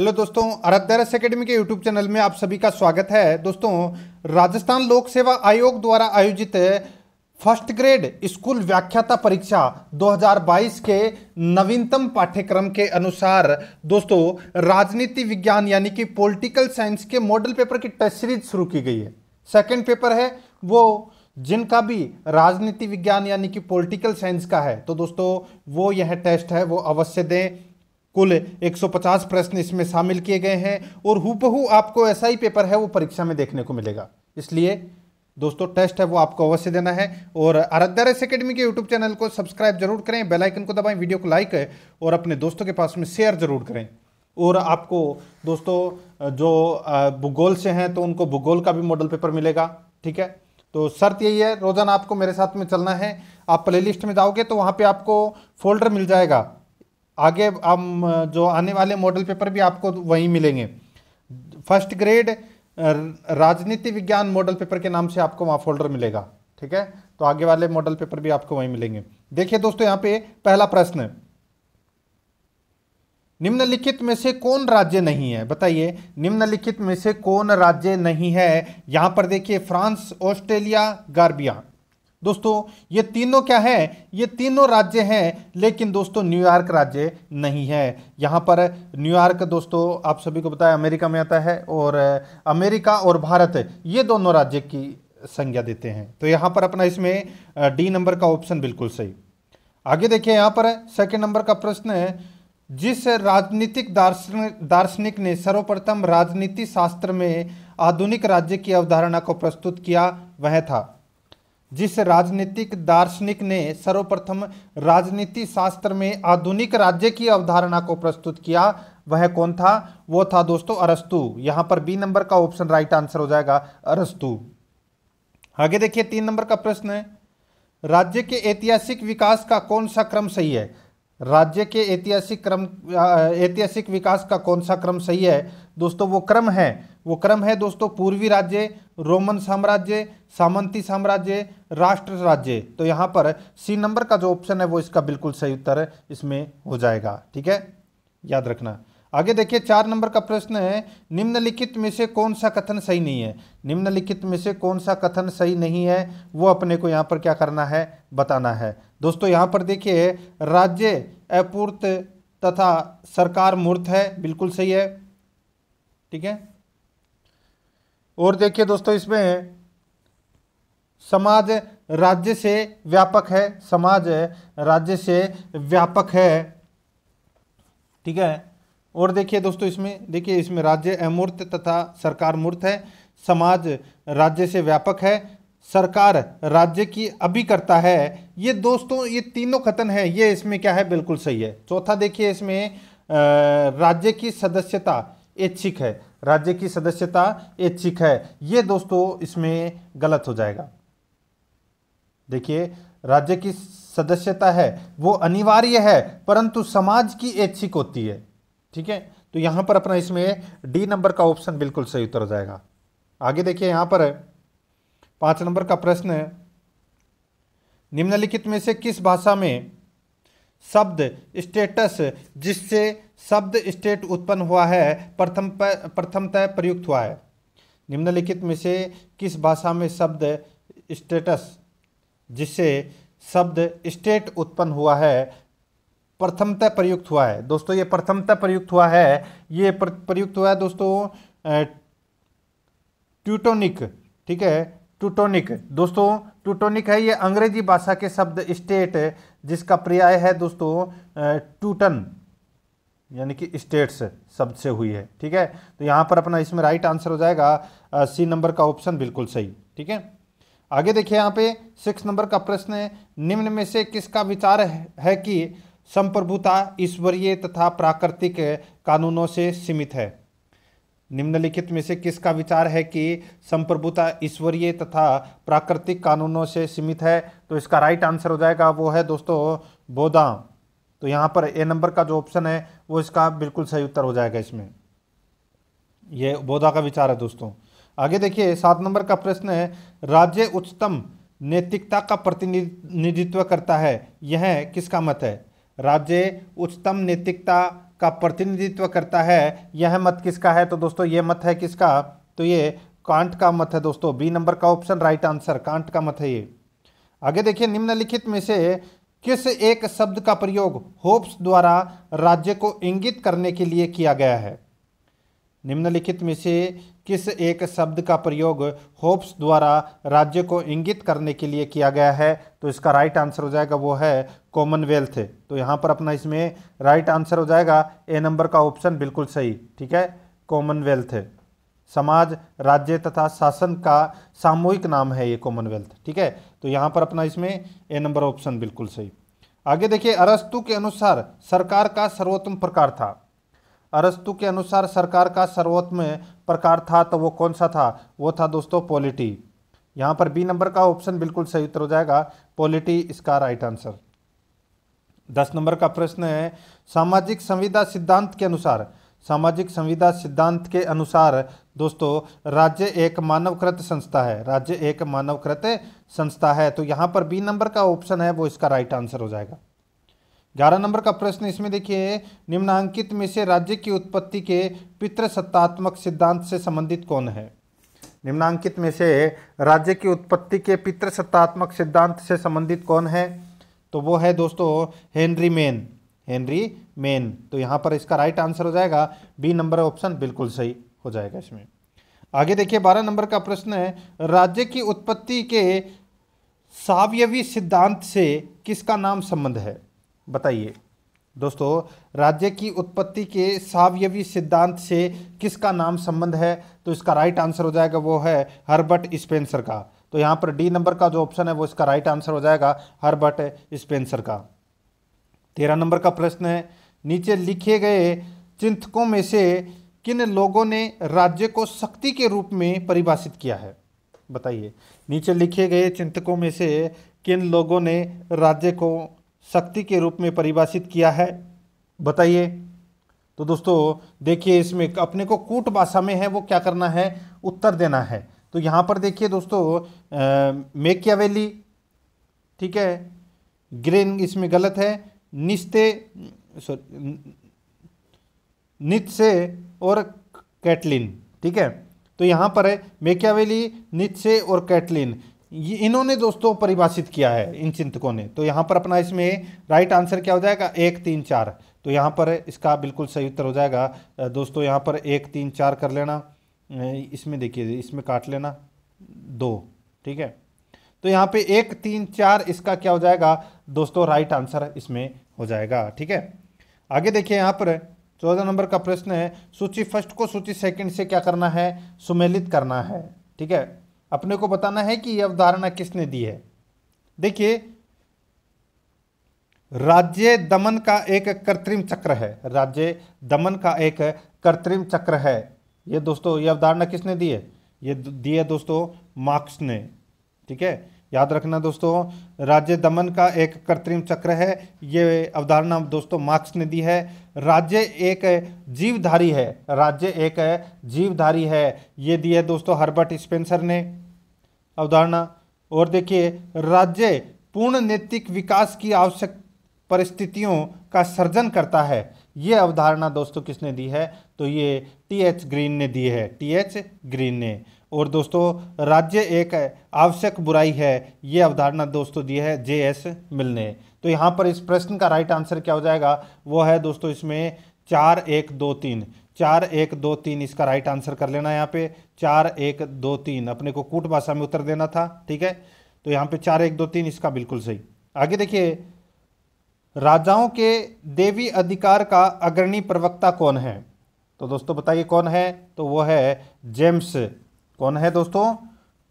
hello दोस्तों अरब दरस के यूट्यूब चैनल में आप सभी का स्वागत है दोस्तों राजस्थान लोक सेवा आयोग द्वारा आयोजित फर्स्ट ग्रेड स्कूल व्याख्याता परीक्षा 2022 के नवीनतम पाठ्यक्रम के अनुसार दोस्तों राजनीति विज्ञान यानी कि पॉलिटिकल साइंस के मॉडल पेपर की टेस्ट सीरीज शुरू की गई है सेकेंड पेपर है वो जिनका भी राजनीति विज्ञान यानी कि पोलिटिकल साइंस का है तो दोस्तों वो यह टेस्ट है वो अवश्य दें कुल 150 प्रश्न इसमें शामिल किए गए हैं और हूबहू आपको ऐसा ही पेपर है वो परीक्षा में देखने को मिलेगा इसलिए दोस्तों टेस्ट है वो आपको अवश्य देना है और आराध्या रेस अकेडमी के यूट्यूब चैनल को सब्सक्राइब जरूर करें बेल आइकन को दबाएं वीडियो को लाइक और अपने दोस्तों के पास में शेयर जरूर करें और आपको दोस्तों जो भूगोल से हैं तो उनको भूगोल का भी मॉडल पेपर मिलेगा ठीक है तो शर्त यही है रोजाना आपको मेरे साथ में चलना है आप प्ले में जाओगे तो वहाँ पर आपको फोल्डर मिल जाएगा आगे हम जो आने वाले मॉडल पेपर भी आपको वहीं मिलेंगे फर्स्ट ग्रेड राजनीति विज्ञान मॉडल पेपर के नाम से आपको वहाँ फोल्डर मिलेगा ठीक है तो आगे वाले मॉडल पेपर भी आपको वहीं मिलेंगे देखिए दोस्तों यहाँ पे पहला प्रश्न निम्नलिखित में से कौन राज्य नहीं है बताइए निम्नलिखित में से कौन राज्य नहीं है यहाँ पर देखिए फ्रांस ऑस्ट्रेलिया गार्बिया दोस्तों ये तीनों क्या है ये तीनों राज्य हैं लेकिन दोस्तों न्यूयॉर्क राज्य नहीं है यहाँ पर न्यूयॉर्क दोस्तों आप सभी को बताया अमेरिका में आता है और अमेरिका और भारत ये दोनों राज्य की संज्ञा देते हैं तो यहाँ पर अपना इसमें डी नंबर का ऑप्शन बिल्कुल सही आगे देखिए यहाँ पर सेकेंड नंबर का प्रश्न है जिस राजनीतिक दार्शनिक दार्शनिक ने सर्वप्रथम राजनीति शास्त्र में आधुनिक राज्य की अवधारणा को प्रस्तुत किया वह था जिस राजनीतिक दार्शनिक ने सर्वप्रथम राजनीति शास्त्र में आधुनिक राज्य की अवधारणा को प्रस्तुत किया वह कौन था वो था दोस्तों अरस्तु यहां पर बी नंबर का ऑप्शन राइट आंसर हो जाएगा अरस्तु आगे देखिए तीन नंबर का प्रश्न है राज्य के ऐतिहासिक विकास का कौन सा क्रम सही है राज्य के ऐतिहासिक क्रम ऐतिहासिक विकास का कौन सा क्रम सही है दोस्तों वो क्रम है वो क्रम है दोस्तों पूर्वी राज्य रोमन साम्राज्य सामंती साम्राज्य राष्ट्र राज्य तो यहाँ पर सी नंबर का जो ऑप्शन है वो इसका बिल्कुल सही उत्तर इसमें हो जाएगा ठीक है याद रखना आगे देखिए चार नंबर का प्रश्न है निम्नलिखित में से कौन सा कथन सही नहीं है निम्नलिखित में से कौन सा कथन सही नहीं है वो अपने को यहाँ पर क्या करना है बताना है दोस्तों यहाँ पर देखिए राज्य अपूर्त तथा सरकार मूर्त है बिल्कुल सही है ठीक है और देखिए दोस्तों इसमें समाज राज्य से व्यापक है समाज राज्य से व्यापक है ठीक है और देखिए दोस्तों इसमें देखिए इसमें राज्य अमूर्त तथा सरकार मूर्त है समाज राज्य से व्यापक है सरकार राज्य की अभी करता है ये दोस्तों ये तीनों कथन है ये इसमें क्या है बिल्कुल सही है चौथा देखिए इसमें राज्य की सदस्यता ऐच्छिक है राज्य की सदस्यता ऐच्छिक है ये दोस्तों इसमें गलत हो जाएगा देखिए राज्य की सदस्यता है वो अनिवार्य है परंतु समाज की ऐच्छिक होती है ठीक है तो यहां पर अपना इसमें डी नंबर का ऑप्शन बिल्कुल सही उत्तर हो जाएगा आगे देखिए यहां पर पांच नंबर का प्रश्न है निम्नलिखित में से किस भाषा में शब्द स्टेटस जिससे शब्द स्टेट उत्पन्न हुआ है प्रथम प्रथमतः प्रयुक्त हुआ है निम्नलिखित में से किस भाषा में शब्द स्टेटस जिससे शब्द स्टेट उत्पन्न हुआ है प्रथमतः प्रयुक्त हुआ है दोस्तों ये प्रथमतः प्रयुक्त हुआ है ये प्रयुक्त हुआ है दोस्तों ट्यूटोनिक ठीक है टूटोनिक दोस्तों टूटोनिक है ये अंग्रेजी भाषा के शब्द स्टेट जिसका पर्याय है दोस्तों टूटन यानी कि स्टेट्स शब्द से हुई है ठीक है तो यहाँ पर अपना इसमें राइट आंसर हो जाएगा सी नंबर का ऑप्शन बिल्कुल सही ठीक है आगे देखिए यहाँ पे सिक्स नंबर का प्रश्न है निम्न में से किसका विचार है कि संप्रभुता ईश्वरीय तथा प्राकृतिक कानूनों से सीमित है निम्नलिखित में से किसका विचार है कि संप्रभुता ईश्वरीय तथा प्राकृतिक कानूनों से सीमित है तो इसका राइट आंसर हो जाएगा वो है दोस्तों बोधा तो यहाँ पर ए नंबर का जो ऑप्शन है वो इसका बिल्कुल सही उत्तर हो जाएगा इसमें ये बोधा का विचार है दोस्तों आगे देखिए सात नंबर का प्रश्न है राज्य उच्चतम नैतिकता का प्रतिनिधित्व करता है यह किसका मत है राज्य उच्चतम नैतिकता का प्रतिनिधित्व करता है यह मत किसका है तो दोस्तों ये मत है किसका तो ये कांट का मत है दोस्तों बी नंबर का ऑप्शन राइट आंसर कांट का मत है ये आगे देखिए निम्नलिखित में से किस एक शब्द का प्रयोग होप्स द्वारा राज्य को इंगित करने के लिए किया गया है निम्नलिखित में से किस एक शब्द का प्रयोग होप्स द्वारा राज्य को इंगित करने के लिए किया गया है तो इसका राइट आंसर हो जाएगा वो है कॉमनवेल्थ तो यहाँ पर अपना इसमें राइट आंसर हो जाएगा ए नंबर का ऑप्शन बिल्कुल सही ठीक है कॉमनवेल्थ समाज राज्य तथा शासन का सामूहिक नाम है ये कॉमनवेल्थ ठीक है तो यहाँ पर अपना इसमें ए नंबर ऑप्शन बिल्कुल सही आगे देखिए अरस्तु के अनुसार सरकार का सर्वोत्तम प्रकार था अरस्तु के अनुसार सरकार का सर्वोत्तम प्रकार था तो वो कौन सा था वो था दोस्तों पॉलिटी यहाँ पर बी नंबर का ऑप्शन बिल्कुल सही उत्तर हो जाएगा पॉलिटी इसका राइट आंसर दस नंबर का प्रश्न है सामाजिक संविदा सिद्धांत के अनुसार सामाजिक संविदा सिद्धांत के अनुसार दोस्तों राज्य एक मानवकृत संस्था है राज्य एक मानवकृत संस्था है तो यहाँ पर बी नंबर का ऑप्शन है वो इसका राइट आंसर हो जाएगा ग्यारह नंबर का प्रश्न इसमें देखिए निम्नांकित में से राज्य की उत्पत्ति के पितृसत्तात्मक सिद्धांत से संबंधित कौन है निम्नांकित में से राज्य की उत्पत्ति के पितृसत्तात्मक सिद्धांत से संबंधित कौन है तो वो है दोस्तों हेनरी मेन हेनरी मेन तो यहाँ पर इसका राइट आंसर हो जाएगा बी नंबर ऑप्शन बिल्कुल सही हो जाएगा इसमें आगे देखिए बारह नंबर का प्रश्न है राज्य की उत्पत्ति के सावयवी सिद्धांत से किसका नाम संबंध है बताइए दोस्तों राज्य की उत्पत्ति के सावयवी सिद्धांत से किसका नाम संबंध है तो इसका राइट आंसर हो जाएगा वो है हर्बर्ट स्पेंसर का तो यहाँ पर डी नंबर का जो ऑप्शन है वो इसका राइट आंसर हो जाएगा हर्बर्ट स्पेंसर का तेरह नंबर का प्रश्न है नीचे लिखे गए चिंतकों में से किन लोगों ने राज्य को शक्ति के रूप में परिभाषित किया है बताइए नीचे लिखे गए चिंतकों में से किन लोगों ने राज्य को शक्ति के रूप में परिभाषित किया है बताइए तो दोस्तों देखिए इसमें अपने को कूट भाषा में है वो क्या करना है उत्तर देना है तो यहाँ पर देखिए दोस्तों मेकियावेली ठीक है ग्रेन इसमें गलत है निस्ते सॉरी नित्से और कैटलिन ठीक है तो यहाँ पर है मेक्यावेली नित्से और कैटलिन ये इन्होंने दोस्तों परिभाषित किया है इन चिंतकों ने तो यहाँ पर अपना इसमें राइट आंसर क्या हो जाएगा एक तीन चार तो यहाँ पर इसका बिल्कुल सही उत्तर हो जाएगा दोस्तों यहाँ पर एक तीन चार कर लेना इसमें देखिए इसमें काट लेना दो ठीक है तो यहाँ पे एक तीन चार इसका क्या हो जाएगा दोस्तों राइट आंसर इसमें हो जाएगा ठीक है आगे देखिए यहाँ पर चौदह नंबर का प्रश्न है सूची फर्स्ट को सूची सेकंड से क्या करना है सुमेलित करना है ठीक है अपने को बताना है कि यह अवधारणा किसने दी है देखिए राज्य दमन का एक कृत्रिम चक्र है राज्य दमन का एक कृत्रिम चक्र है ये दोस्तों ये अवधारणा किसने दी है ये दी है दोस्तों मार्क्स ने ठीक है याद रखना दोस्तों राज्य दमन का एक कृत्रिम चक्र है ये अवधारणा दोस्तों मार्क्स ने दी है राज्य एक जीवधारी है राज्य एक जीवधारी है ये दी है दोस्तों हर्बर्ट स्पेंसर ने अवधारणा और देखिए राज्य पूर्ण नैतिक विकास की आवश्यक परिस्थितियों का सर्जन करता है ये अवधारणा दोस्तों किसने दी है तो ये टी एच ग्रीन ने दी है टी एच ग्रीन ने और दोस्तों राज्य एक आवश्यक बुराई है ये अवधारणा दोस्तों दी है जे एस मिल ने तो यहाँ पर इस प्रश्न का राइट आंसर क्या हो जाएगा वो है दोस्तों इसमें चार एक दो तीन चार एक दो तीन इसका राइट आंसर कर लेना यहाँ पे चार एक दो तीन अपने को कूट भाषा में उत्तर देना था ठीक है तो यहाँ पे चार एक दो तीन इसका बिल्कुल सही आगे देखिए राजाओं के देवी अधिकार का अग्रणी प्रवक्ता कौन है तो दोस्तों बताइए कौन है तो वो है जेम्स कौन है दोस्तों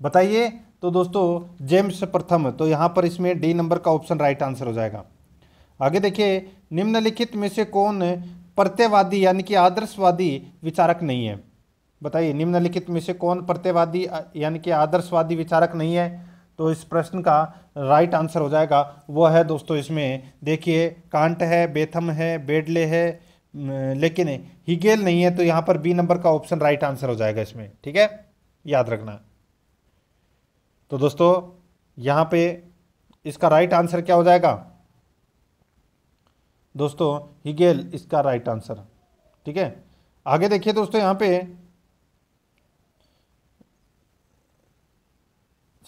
बताइए तो दोस्तों जेम्स प्रथम तो यहाँ पर इसमें डी नंबर का ऑप्शन राइट आंसर हो जाएगा आगे देखिए निम्नलिखित में से कौन प्रत्ययवादी यानी कि आदर्शवादी विचारक नहीं है बताइए निम्नलिखित में से कौन प्रत्ययवादी यानी कि आदर्शवादी विचारक नहीं है तो इस प्रश्न का राइट आंसर हो जाएगा वो है दोस्तों इसमें देखिए कांट है बेथम है बेडले है लेकिन हिगेल नहीं है तो यहाँ पर बी नंबर का ऑप्शन राइट आंसर हो जाएगा इसमें ठीक है याद रखना तो दोस्तों यहाँ पे इसका राइट आंसर क्या हो जाएगा दोस्तों हिगेल इसका राइट आंसर ठीक है आगे देखिए दोस्तों यहाँ पे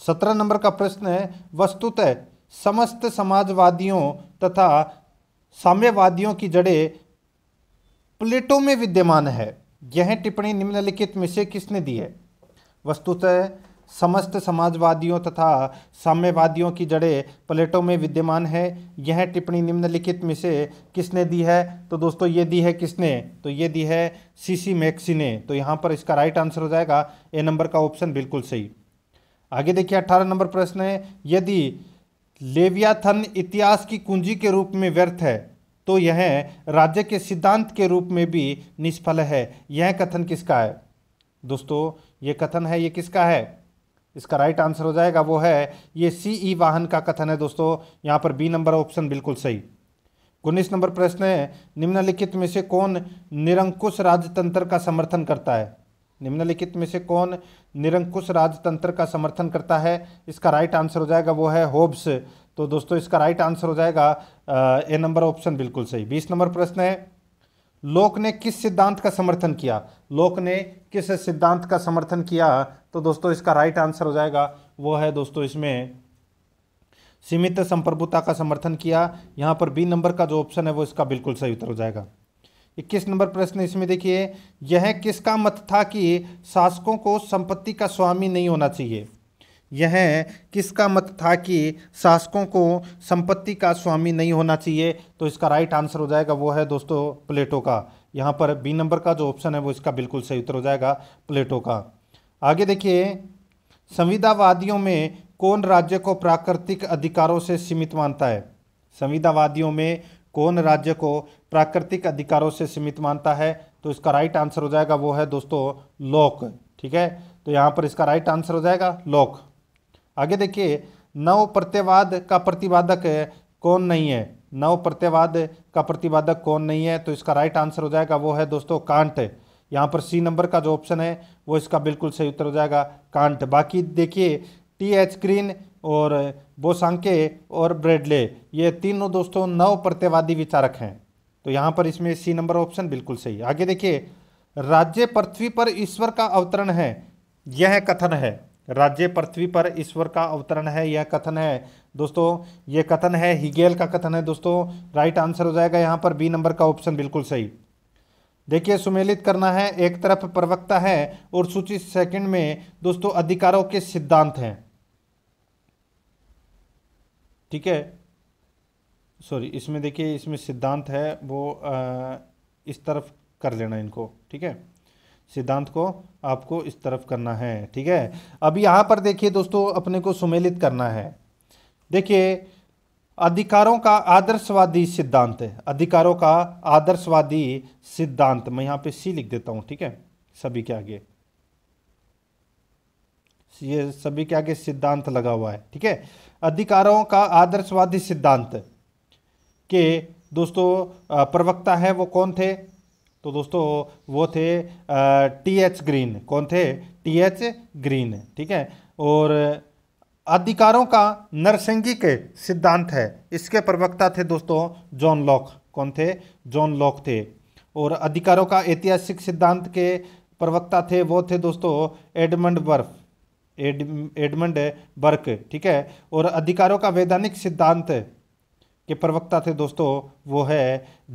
सत्रह नंबर का प्रश्न है वस्तुतः समस्त समाजवादियों तथा साम्यवादियों की जड़ें प्लेटो में विद्यमान है यह टिप्पणी निम्नलिखित में से किसने दी है वस्तुतः समस्त समाजवादियों तथा साम्यवादियों की जड़ें प्लेटों में विद्यमान है यह टिप्पणी निम्नलिखित में से किसने दी है तो दोस्तों ये दी है किसने तो ये दी है सीसी मैक्सी ने तो यहाँ पर इसका राइट आंसर हो जाएगा ए नंबर का ऑप्शन बिल्कुल सही आगे देखिए अट्ठारह नंबर प्रश्न है यदि लेवियाथन इतिहास की कुंजी के रूप में व्यर्थ है तो यह राज्य के सिद्धांत के रूप में भी निष्फल है यह कथन किसका है दोस्तों ये कथन है ये किसका है इसका राइट आंसर हो जाएगा वो है ये सी ई e वाहन का कथन है दोस्तों यहाँ पर बी नंबर ऑप्शन बिल्कुल सही उन्नीस नंबर प्रश्न है निम्नलिखित में से कौन निरंकुश राजतंत्र का समर्थन करता है निम्नलिखित में से कौन निरंकुश राजतंत्र का समर्थन करता है इसका राइट आंसर हो जाएगा वो है होब्स तो दोस्तों इसका राइट आंसर हो जाएगा ए नंबर ऑप्शन बिल्कुल सही बीस नंबर प्रश्न है लोक ने किस सिद्धांत का समर्थन किया लोक ने किस सिद्धांत का समर्थन किया तो दोस्तों इसका राइट आंसर हो जाएगा वो है दोस्तों इसमें सीमित संप्रभुता का समर्थन किया यहाँ पर बी नंबर का जो ऑप्शन है वो इसका बिल्कुल सही उत्तर हो जाएगा इक्कीस नंबर प्रश्न इसमें देखिए यह किसका मत था कि शासकों को संपत्ति का स्वामी नहीं होना चाहिए यह किसका मत था कि शासकों को संपत्ति का स्वामी नहीं होना चाहिए तो इसका राइट आंसर हो जाएगा वो है दोस्तों प्लेटो का यहाँ पर बी नंबर का जो ऑप्शन है वो इसका बिल्कुल सही उत्तर हो जाएगा प्लेटो का आगे देखिए संविदावादियों में कौन राज्य को प्राकृतिक अधिकारों से सीमित मानता है संविदावादियों में कौन राज्य को प्राकृतिक अधिकारों से सीमित मानता है तो इसका राइट आंसर हो जाएगा वो है दोस्तों लोक ठीक है तो यहाँ पर इसका राइट आंसर हो जाएगा लोक आगे देखिए नव प्रत्यवाद का प्रतिवादक कौन नहीं है नव प्रत्यवाद का प्रतिवादक कौन नहीं है तो इसका राइट आंसर हो जाएगा वो है दोस्तों कांट यहाँ पर सी नंबर का जो ऑप्शन है वो इसका बिल्कुल सही उत्तर हो जाएगा कांट बाकी देखिए टी एच ग्रीन और बोसांके और ब्रेडले ये तीनों दोस्तों नव प्रत्यवादी विचारक हैं तो यहाँ पर इसमें सी नंबर ऑप्शन बिल्कुल सही आगे देखिए राज्य पृथ्वी पर ईश्वर का अवतरण है यह कथन है राज्य पृथ्वी पर ईश्वर का अवतरण है यह कथन है दोस्तों ये कथन है हिगेल का कथन है दोस्तों राइट आंसर हो जाएगा यहाँ पर बी नंबर का ऑप्शन बिल्कुल सही देखिए सुमेलित करना है एक तरफ प्रवक्ता है और सूची सेकंड में दोस्तों अधिकारों के सिद्धांत हैं ठीक है सॉरी इसमें देखिए इसमें सिद्धांत है वो आ, इस तरफ कर लेना इनको ठीक है सिद्धांत को आपको इस तरफ करना है ठीक है अब यहाँ पर देखिए दोस्तों अपने को सुमेलित करना है देखिए अधिकारों का आदर्शवादी सिद्धांत अधिकारों का आदर्शवादी सिद्धांत मैं यहाँ पे सी लिख देता हूँ ठीक है सभी के आगे ये सभी के आगे सिद्धांत लगा हुआ है ठीक है अधिकारों का आदर्शवादी सिद्धांत के दोस्तों प्रवक्ता है वो कौन थे तो दोस्तों वो थे टी एच ग्रीन कौन थे टी एच ग्रीन ठीक है और अधिकारों का नरसिंगिक सिद्धांत है इसके प्रवक्ता थे दोस्तों जॉन लॉक कौन थे जॉन लॉक थे और अधिकारों का ऐतिहासिक सिद्धांत के प्रवक्ता थे वो थे दोस्तों एडमंड बर्फ एड एडमंड बर्क ठीक है और अधिकारों का वैधानिक सिद्धांत के प्रवक्ता थे दोस्तों वो है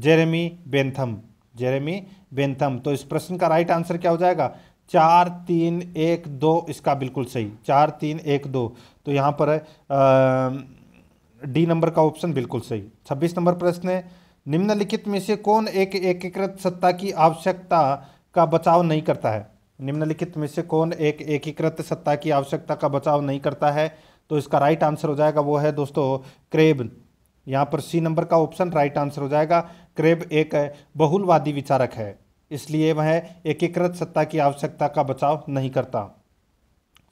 जेरेमी बेंथम जेरेमी बेंथम तो इस प्रश्न का राइट आंसर क्या हो जाएगा चार तीन एक दो इसका बिल्कुल सही चार तीन एक दो तो यहाँ पर डी नंबर का ऑप्शन बिल्कुल सही छब्बीस नंबर प्रश्न है निम्नलिखित में से कौन एक एकीकृत सत्ता की आवश्यकता का बचाव नहीं करता है निम्नलिखित में से कौन एक एकीकृत सत्ता की आवश्यकता का बचाव नहीं करता है तो इसका राइट आंसर हो जाएगा वो है दोस्तों क्रेब यहाँ पर सी नंबर का ऑप्शन राइट आंसर हो जाएगा क्रेब एक बहुलवादी विचारक है इसलिए वह एकीकृत सत्ता की आवश्यकता का बचाव नहीं करता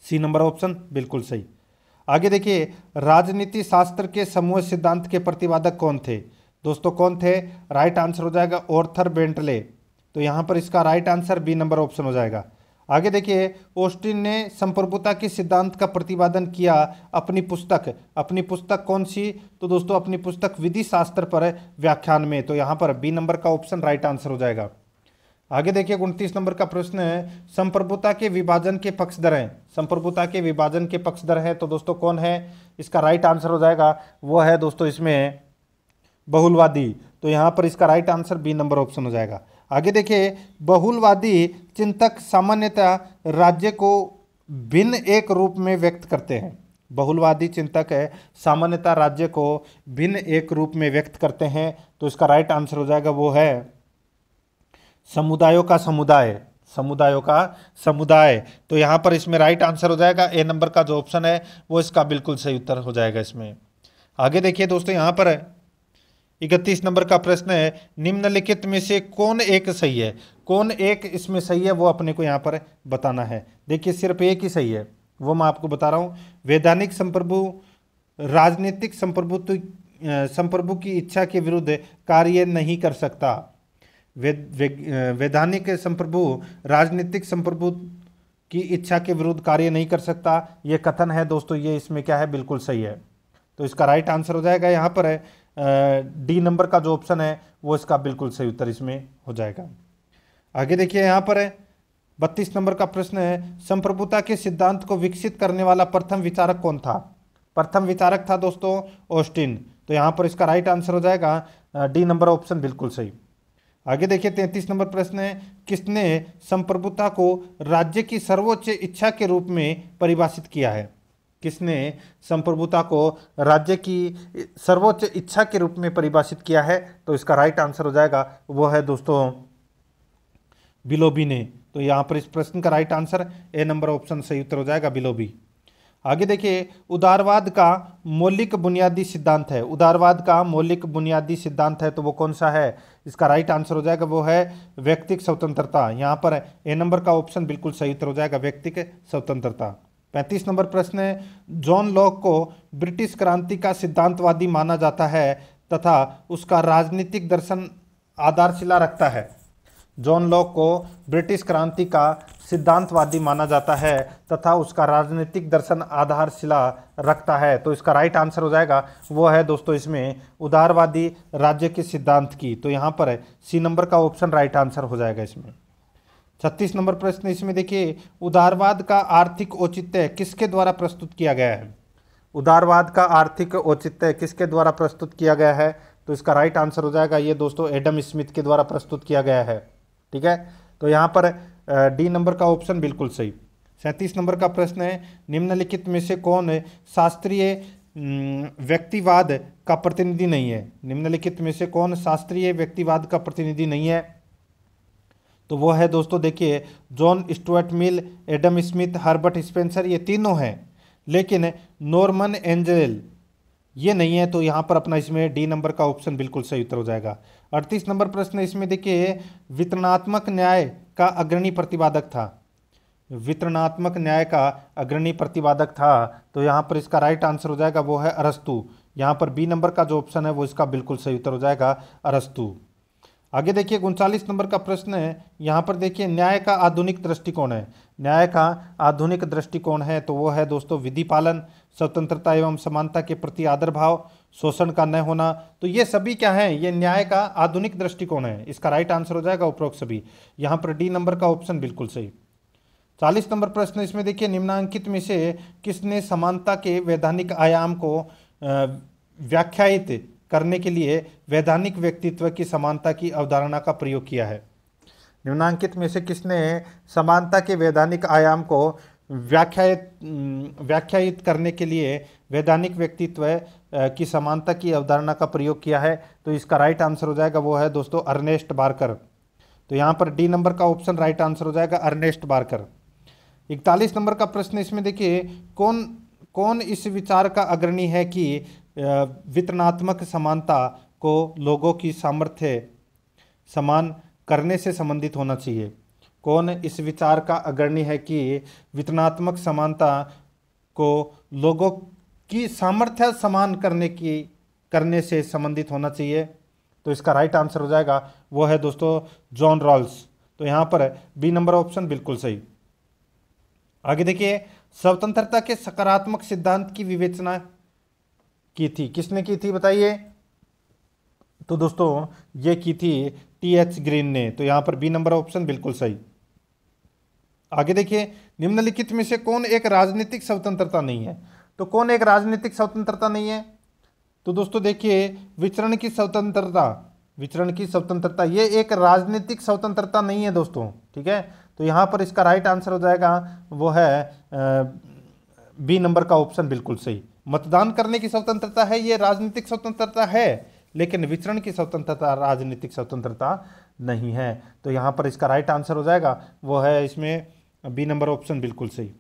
सी नंबर ऑप्शन बिल्कुल सही आगे देखिए राजनीति शास्त्र के समूह सिद्धांत के प्रतिवादक कौन थे दोस्तों कौन थे राइट आंसर हो जाएगा ओर्थर बेंटले तो यहाँ पर इसका right answer B number option हो जाएगा आगे देखिए ओस्टिन ने संप्रभुता के सिद्धांत का प्रतिपादन किया अपनी पुस्तक अपनी पुस्तक कौन सी तो दोस्तों अपनी पुस्तक विधि शास्त्र पर व्याख्यान में तो यहाँ पर बी नंबर का ऑप्शन राइट आंसर हो जाएगा आगे देखिए उनतीस नंबर का प्रश्न है संप्रभुता के विभाजन के पक्षधर हैं संप्रभुता के विभाजन के पक्षधर हैं तो दोस्तों कौन है इसका राइट आंसर हो जाएगा वो है दोस्तों इसमें बहुलवादी तो यहाँ पर इसका right answer B number option हो जाएगा आगे देखिए बहुलवादी चिंतक सामान्यतः राज्य को भिन्न एक रूप में व्यक्त करते हैं बहुलवादी चिंतक है सामान्यतः राज्य को भिन्न एक रूप में व्यक्त करते हैं तो इसका राइट आंसर हो जाएगा वो है समुदायों का समुदाय समुदायों का समुदाय तो यहाँ पर इसमें राइट आंसर हो जाएगा ए नंबर का जो ऑप्शन है वो इसका बिल्कुल सही उत्तर हो जाएगा इसमें आगे देखिए दोस्तों यहाँ पर है इकतीस नंबर का प्रश्न है निम्नलिखित में से कौन एक सही है कौन एक इसमें सही है वो अपने को यहाँ पर बताना है देखिए सिर्फ एक ही सही है वो मैं आपको बता रहा हूँ वैधानिक संप्रभु राजनीतिक संप्रभु तो, संप्रभु की इच्छा के विरुद्ध कार्य नहीं कर सकता वैधानिक वे, संप्रभु राजनीतिक संप्रभु की इच्छा के विरुद्ध कार्य नहीं कर सकता ये कथन है दोस्तों ये इसमें क्या है बिल्कुल सही है तो इसका राइट आंसर हो जाएगा यहाँ पर है डी नंबर का जो ऑप्शन है वो इसका बिल्कुल सही उत्तर इसमें हो जाएगा आगे देखिए यहाँ पर है बत्तीस नंबर का प्रश्न है संप्रभुता के सिद्धांत को विकसित करने वाला प्रथम विचारक कौन था प्रथम विचारक था दोस्तों ऑस्टिन तो यहाँ पर इसका राइट आंसर हो जाएगा डी नंबर ऑप्शन बिल्कुल सही आगे देखिए तैंतीस नंबर प्रश्न है किसने संप्रभुता को राज्य की सर्वोच्च इच्छा के रूप में परिभाषित किया है किसने संप्रभुता को राज्य की सर्वोच्च इच्छा के रूप में परिभाषित किया है तो इसका राइट आंसर हो जाएगा वो है दोस्तों बिलोबी ने तो यहाँ पर इस प्रश्न का right answer A number option सही उत्तर हो जाएगा बिलोबी आगे देखिए उदारवाद का मौलिक बुनियादी सिद्धांत है उदारवाद का मौलिक बुनियादी सिद्धांत है तो वो कौन सा है इसका राइट आंसर हो जाएगा वो है व्यक्तिक स्वतंत्रता यहाँ पर ए नंबर का ऑप्शन बिल्कुल सही उत्तर हो जाएगा व्यक्तिक स्वतंत्रता पैंतीस नंबर प्रश्न है जॉन लॉक को ब्रिटिश क्रांति का सिद्धांतवादी माना जाता है तथा उसका राजनीतिक दर्शन आधारशिला रखता है जॉन लॉक को ब्रिटिश क्रांति का सिद्धांतवादी माना जाता है तथा उसका राजनीतिक दर्शन आधारशिला रखता है तो इसका राइट आंसर हो जाएगा वो है दोस्तों इसमें उदारवादी राज्य के सिद्धांत की तो यहाँ पर सी नंबर का ऑप्शन राइट आंसर हो जाएगा इसमें छत्तीस नंबर प्रश्न इसमें देखिए उदारवाद का आर्थिक औचित्य किसके द्वारा प्रस्तुत किया गया है उदारवाद का आर्थिक औचित्य किसके द्वारा प्रस्तुत किया गया है तो इसका राइट आंसर हो जाएगा ये दोस्तों एडम स्मिथ के द्वारा प्रस्तुत किया गया है ठीक है तो यहाँ पर डी नंबर का ऑप्शन बिल्कुल सही सैंतीस नंबर का प्रश्न है निम्नलिखित में से कौन शास्त्रीय व्यक्तिवाद का प्रतिनिधि नहीं है निम्नलिखित में से कौन शास्त्रीय व्यक्तिवाद का प्रतिनिधि नहीं है तो वो है दोस्तों देखिए John Stuart Mill Adam Smith Herbert Spencer ये तीनों हैं लेकिन नॉर्मन एंजेल ये नहीं है तो यहाँ पर अपना इसमें डी नंबर का ऑप्शन बिल्कुल सही उत्तर हो जाएगा अड़तीस नंबर प्रश्न इसमें देखिए वितरणात्मक न्याय का अग्रणी प्रतिवादक था वितरणात्मक न्याय का अग्रणी प्रतिवादक था तो यहाँ पर इसका राइट आंसर हो जाएगा वो है अरस्तु यहाँ पर बी नंबर का जो ऑप्शन है वो इसका बिल्कुल सही उत्तर हो जाएगा अरस्तु आगे देखिए उनचालीस नंबर का प्रश्न है यहाँ पर देखिए न्याय का आधुनिक दृष्टिकोण है न्याय का आधुनिक दृष्टिकोण है तो वो है दोस्तों विधि पालन स्वतंत्रता एवं समानता के प्रति आदर भाव शोषण का न होना तो ये सभी क्या है ये न्याय का आधुनिक दृष्टिकोण है इसका राइट आंसर हो जाएगा उपरोक्त सभी यहाँ पर डी नंबर का ऑप्शन बिल्कुल सही चालीस नंबर प्रश्न इसमें देखिए निम्नांकित में से किसने समानता के वैधानिक आयाम को व्याख्यायित करने के लिए वैधानिक व्यक्तित्व की समानता की अवधारणा का प्रयोग किया है निम्नांकित में से किसने समानता के वैधानिक आयाम को व्याख्यात व्याख्यायित करने के लिए वैधानिक व्यक्तित्व की समानता की अवधारणा का प्रयोग किया है तो इसका राइट आंसर हो जाएगा वो है दोस्तों अर्नेस्ट बारकर तो यहाँ पर डी नंबर का ऑप्शन राइट आंसर हो जाएगा अर्नेस्ट बारकर इकतालीस नंबर का प्रश्न इसमें देखिए कौन कौन इस विचार का अग्रणी है कि वितरणात्मक समानता को लोगों की सामर्थ्य समान करने से संबंधित होना चाहिए कौन इस विचार का अग्रणी है कि वितरणात्मक समानता को लोगों की सामर्थ्य समान करने की करने से संबंधित होना चाहिए तो इसका राइट आंसर हो जाएगा वो है दोस्तों जॉन रॉल्स तो यहाँ पर बी नंबर ऑप्शन बिल्कुल सही आगे देखिए स्वतंत्रता के सकारात्मक सिद्धांत की विवेचना की थी किसने की थी बताइए तो दोस्तों ये की थी टी एच ग्रीन ने तो यहां पर बी नंबर ऑप्शन बिल्कुल सही आगे देखिए निम्नलिखित में से कौन एक राजनीतिक स्वतंत्रता नहीं है तो कौन एक राजनीतिक स्वतंत्रता नहीं है तो दोस्तों देखिए विचरण की स्वतंत्रता विचरण की स्वतंत्रता ये एक राजनीतिक स्वतंत्रता नहीं है दोस्तों ठीक है तो यहाँ पर इसका राइट आंसर हो जाएगा वो है बी नंबर का ऑप्शन बिल्कुल सही मतदान करने की स्वतंत्रता है ये राजनीतिक स्वतंत्रता है लेकिन विचरण की स्वतंत्रता राजनीतिक स्वतंत्रता नहीं है तो यहाँ पर इसका राइट आंसर हो जाएगा वो है इसमें बी नंबर ऑप्शन बिल्कुल सही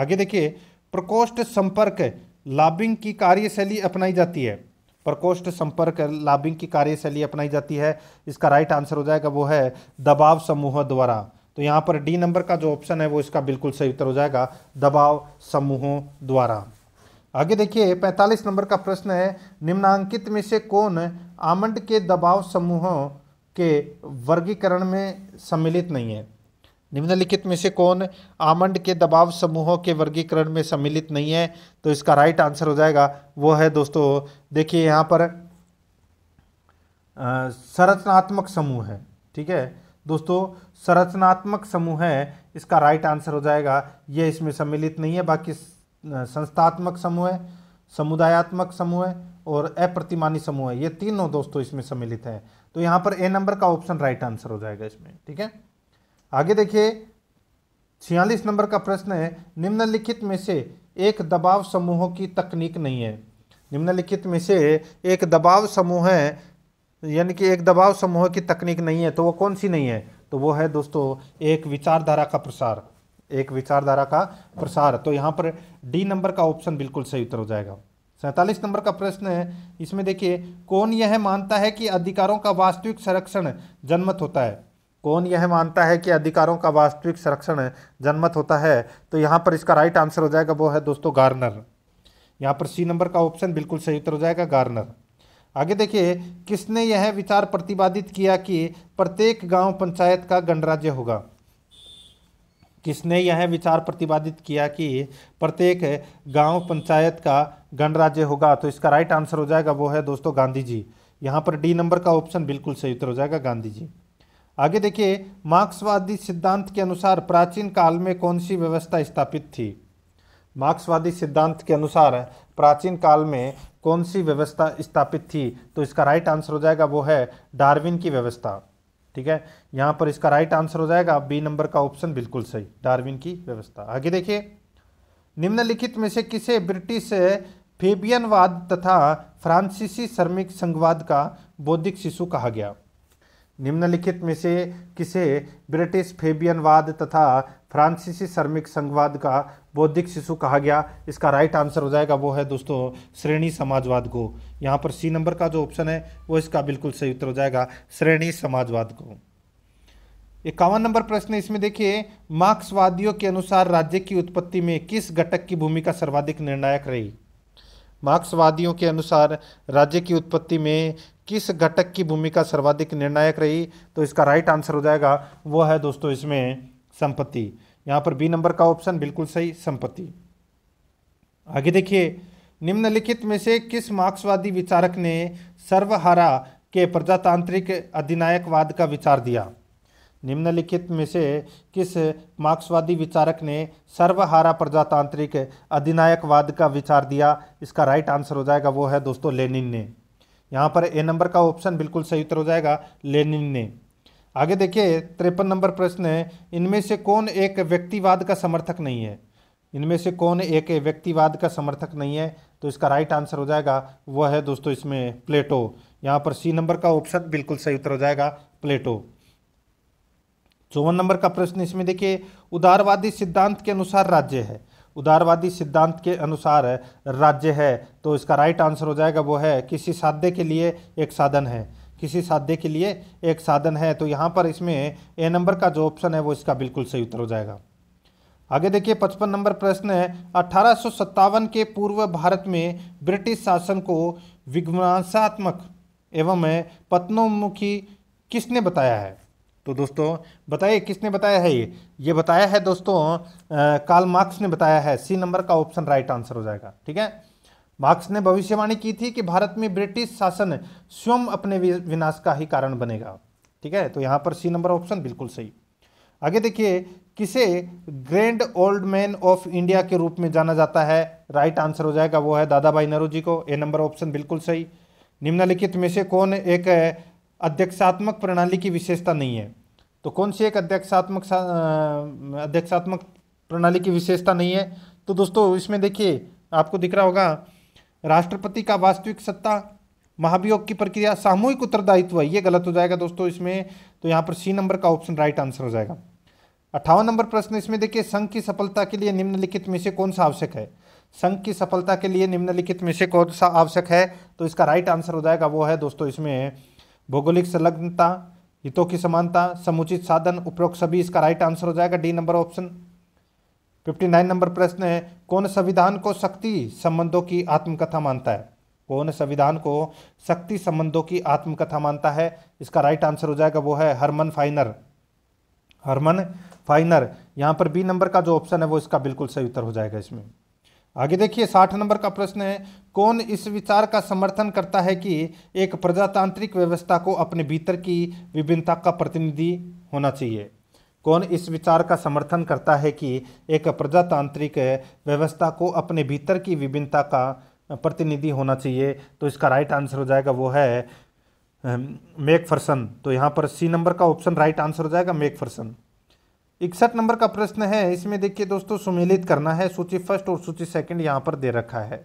आगे देखिए प्रकोष्ठ संपर्क लाबिंग की कार्यशैली अपनाई जाती है प्रकोष्ठ संपर्क लाबिंग की कार्यशैली अपनाई जाती है इसका राइट आंसर हो जाएगा वो है दबाव समूह द्वारा तो यहाँ पर डी नंबर का जो ऑप्शन है वो इसका बिल्कुल सही उत्तर हो जाएगा दबाव समूहों द्वारा आगे देखिए 45 नंबर का प्रश्न है निम्नांकित में से कौन आमंड के दबाव समूहों के वर्गीकरण में सम्मिलित नहीं है निम्नलिखित में से कौन आमंड के दबाव समूहों के वर्गीकरण में सम्मिलित नहीं है तो इसका राइट आंसर हो जाएगा वो है दोस्तों देखिए यहाँ पर संरचनात्मक समूह है ठीक है दोस्तों संरचनात्मक समूह है इसका राइट आंसर हो जाएगा ये इसमें सम्मिलित नहीं है बाकी संस्थात्मक समूह समुदायात्मक समूह और अप्रतिमानी समूह ये तीनों दोस्तों इसमें सम्मिलित है तो यहाँ पर ए नंबर का ऑप्शन राइट आंसर हो जाएगा इसमें ठीक है आगे देखिए छियालीस नंबर का प्रश्न है निम्नलिखित में से एक दबाव समूहों की तकनीक नहीं है निम्नलिखित में से एक दबाव समूह है यानी कि एक दबाव समूह की तकनीक नहीं है तो वो कौन सी नहीं है तो वो है दोस्तों एक विचारधारा का प्रसार एक विचारधारा का प्रसार तो यहाँ पर डी नंबर का ऑप्शन बिल्कुल सही उत्तर हो जाएगा सैंतालीस नंबर का प्रश्न है इसमें देखिए कौन यह मानता है कि अधिकारों का वास्तविक संरक्षण जनमत होता है कौन यह मानता है कि अधिकारों का वास्तविक संरक्षण जनमत होता है तो यहाँ पर इसका राइट आंसर हो जाएगा वो है दोस्तों गार्नर यहाँ पर सी नंबर का ऑप्शन बिल्कुल सही उत्तर हो जाएगा गार्नर आगे देखिए किसने यह विचार प्रतिपादित किया कि प्रत्येक गांव पंचायत का गणराज्य होगा किसने यह विचार प्रतिपादित किया कि प्रत्येक गांव पंचायत का गणराज्य होगा तो इसका राइट आंसर हो जाएगा वो है दोस्तों गांधी जी यहाँ पर डी नंबर का ऑप्शन बिल्कुल सही उत्तर हो जाएगा गांधी जी आगे देखिए मार्क्सवादी सिद्धांत के अनुसार प्राचीन काल में कौन सी व्यवस्था स्थापित थी मार्क्सवादी सिद्धांत के अनुसार प्राचीन काल में कौन सी व्यवस्था स्थापित थी तो इसका राइट आंसर हो जाएगा वो है डार्विन की व्यवस्था ठीक है यहां पर इसका राइट आंसर हो जाएगा बी नंबर का ऑप्शन बिल्कुल सही डार्विन की व्यवस्था आगे देखिए निम्नलिखित में से किसे ब्रिटिश फेबियनवाद तथा फ्रांसीसी श्रमिक संघवाद का बौद्धिक शिशु कहा गया निम्नलिखित में से किसे ब्रिटिश फेबियनवाद तथा फ्रांसीसी श्रमिक संघवाद का बौद्धिक शिशु कहा गया इसका राइट आंसर हो जाएगा वो है दोस्तों श्रेणी समाजवाद को यहाँ पर सी नंबर का जो ऑप्शन है वो इसका बिल्कुल सही उत्तर हो जाएगा श्रेणी समाजवाद को इक्यावन नंबर प्रश्न इसमें देखिए मार्क्सवादियों के अनुसार राज्य की उत्पत्ति में किस घटक की भूमिका सर्वाधिक निर्णायक रही मार्क्सवादियों के अनुसार राज्य की उत्पत्ति में किस घटक की भूमिका सर्वाधिक निर्णायक रही तो इसका राइट आंसर हो जाएगा वो है दोस्तों इसमें संपत्ति यहाँ पर बी नंबर का ऑप्शन बिल्कुल सही संपत्ति आगे देखिए निम्नलिखित में से किस मार्क्सवादी विचारक ने सर्वहारा के प्रजातांत्रिक अधिनायकवाद का विचार दिया निम्नलिखित में से किस मार्क्सवादी विचारक ने सर्वहारा प्रजातांत्रिक अधिनायकवाद का विचार दिया इसका राइट आंसर हो जाएगा वो है दोस्तों लेनिन ने यहाँ पर ए नंबर का ऑप्शन बिल्कुल सही उत्तर हो जाएगा लेनिन ने आगे देखिए तिरपन नंबर प्रश्न है इनमें से कौन एक व्यक्तिवाद का समर्थक नहीं है इनमें से कौन एक व्यक्तिवाद का समर्थक नहीं है तो इसका राइट आंसर हो जाएगा वह है दोस्तों इसमें प्लेटो यहाँ पर सी नंबर का ऑप्शन बिल्कुल सही उत्तर हो जाएगा प्लेटो चौवन नंबर का प्रश्न इसमें देखिए उदारवादी सिद्धांत के अनुसार राज्य है उदारवादी सिद्धांत के अनुसार राज्य है तो इसका राइट आंसर हो जाएगा वो है किसी साध्य के लिए एक साधन है किसी साध्य के लिए एक साधन है तो यहाँ पर इसमें ए नंबर का जो ऑप्शन है वो इसका बिल्कुल सही उत्तर हो जाएगा आगे देखिए पचपन नंबर प्रश्न है अठारह के पूर्व भारत में ब्रिटिश शासन को विध्वंसात्मक एवं पत्नोन्मुखी किसने बताया है तो दोस्तों बताइए किसने बताया है ये ये बताया है दोस्तों आ, काल मार्क्स ने बताया है सी नंबर का ऑप्शन राइट आंसर हो जाएगा ठीक है मार्क्स ने भविष्यवाणी की थी कि भारत में ब्रिटिश शासन स्वयं अपने विनाश का ही कारण बनेगा ठीक है तो यहाँ पर सी नंबर ऑप्शन बिल्कुल सही आगे देखिए किसे grand old man of India के रूप में जाना जाता है राइट आंसर हो जाएगा वो है दादा भाई नेहरू जी को ए नंबर ऑप्शन बिल्कुल सही निम्नलिखित में से कौन एक अध्यक्षात्मक प्रणाली की विशेषता नहीं है तो कौन सी एक अध्यक्षात्मक अध्यक्षात्मक प्रणाली की विशेषता नहीं है तो दोस्तों इसमें देखिए आपको दिख रहा होगा राष्ट्रपति का वास्तविक सत्ता महाभियोग की प्रक्रिया सामूहिक उत्तरदायित्व ये गलत हो जाएगा दोस्तों इसमें तो यहाँ पर सी नंबर का ऑप्शन राइट आंसर हो जाएगा अट्ठावन नंबर प्रश्न इसमें देखिए संघ की सफलता के लिए निम्नलिखित में से कौन सा आवश्यक है संघ की सफलता के लिए निम्नलिखित में से कौन सा आवश्यक है तो इसका राइट आंसर हो जाएगा वो है दोस्तों इसमें भौगोलिक संलग्नता हितों की समानता समुचित साधन उपरोक्त सभी इसका राइट आंसर हो जाएगा D number option nine number प्रश्न है कौन संविधान को शक्ति संबंधों की आत्मकथा मानता है कौन संविधान को शक्ति संबंधों की आत्मकथा मानता है इसका राइट आंसर हो जाएगा वो है हरमन फाइनर हरमन फाइनर यहाँ पर बी नंबर का जो ऑप्शन है वो इसका बिल्कुल सही उत्तर हो जाएगा इसमें आगे देखिए साठ नंबर का प्रश्न है कौन इस विचार का समर्थन करता है कि एक प्रजातांत्रिक व्यवस्था को अपने भीतर की विभिन्नता का प्रतिनिधि होना चाहिए कौन इस विचार का समर्थन करता है कि एक प्रजातांत्रिक व्यवस्था को अपने भीतर की विभिन्नता का प्रतिनिधि होना चाहिए तो इसका राइट आंसर हो जाएगा वो है मेक फर्सन तो यहाँ पर सी नंबर का ऑप्शन राइट आंसर हो जाएगा मेक फर्सन इकसठ नंबर का प्रश्न है इसमें देखिए दोस्तों सुमेलित करना है सूची फर्स्ट और सूची सेकंड यहाँ पर दे रखा है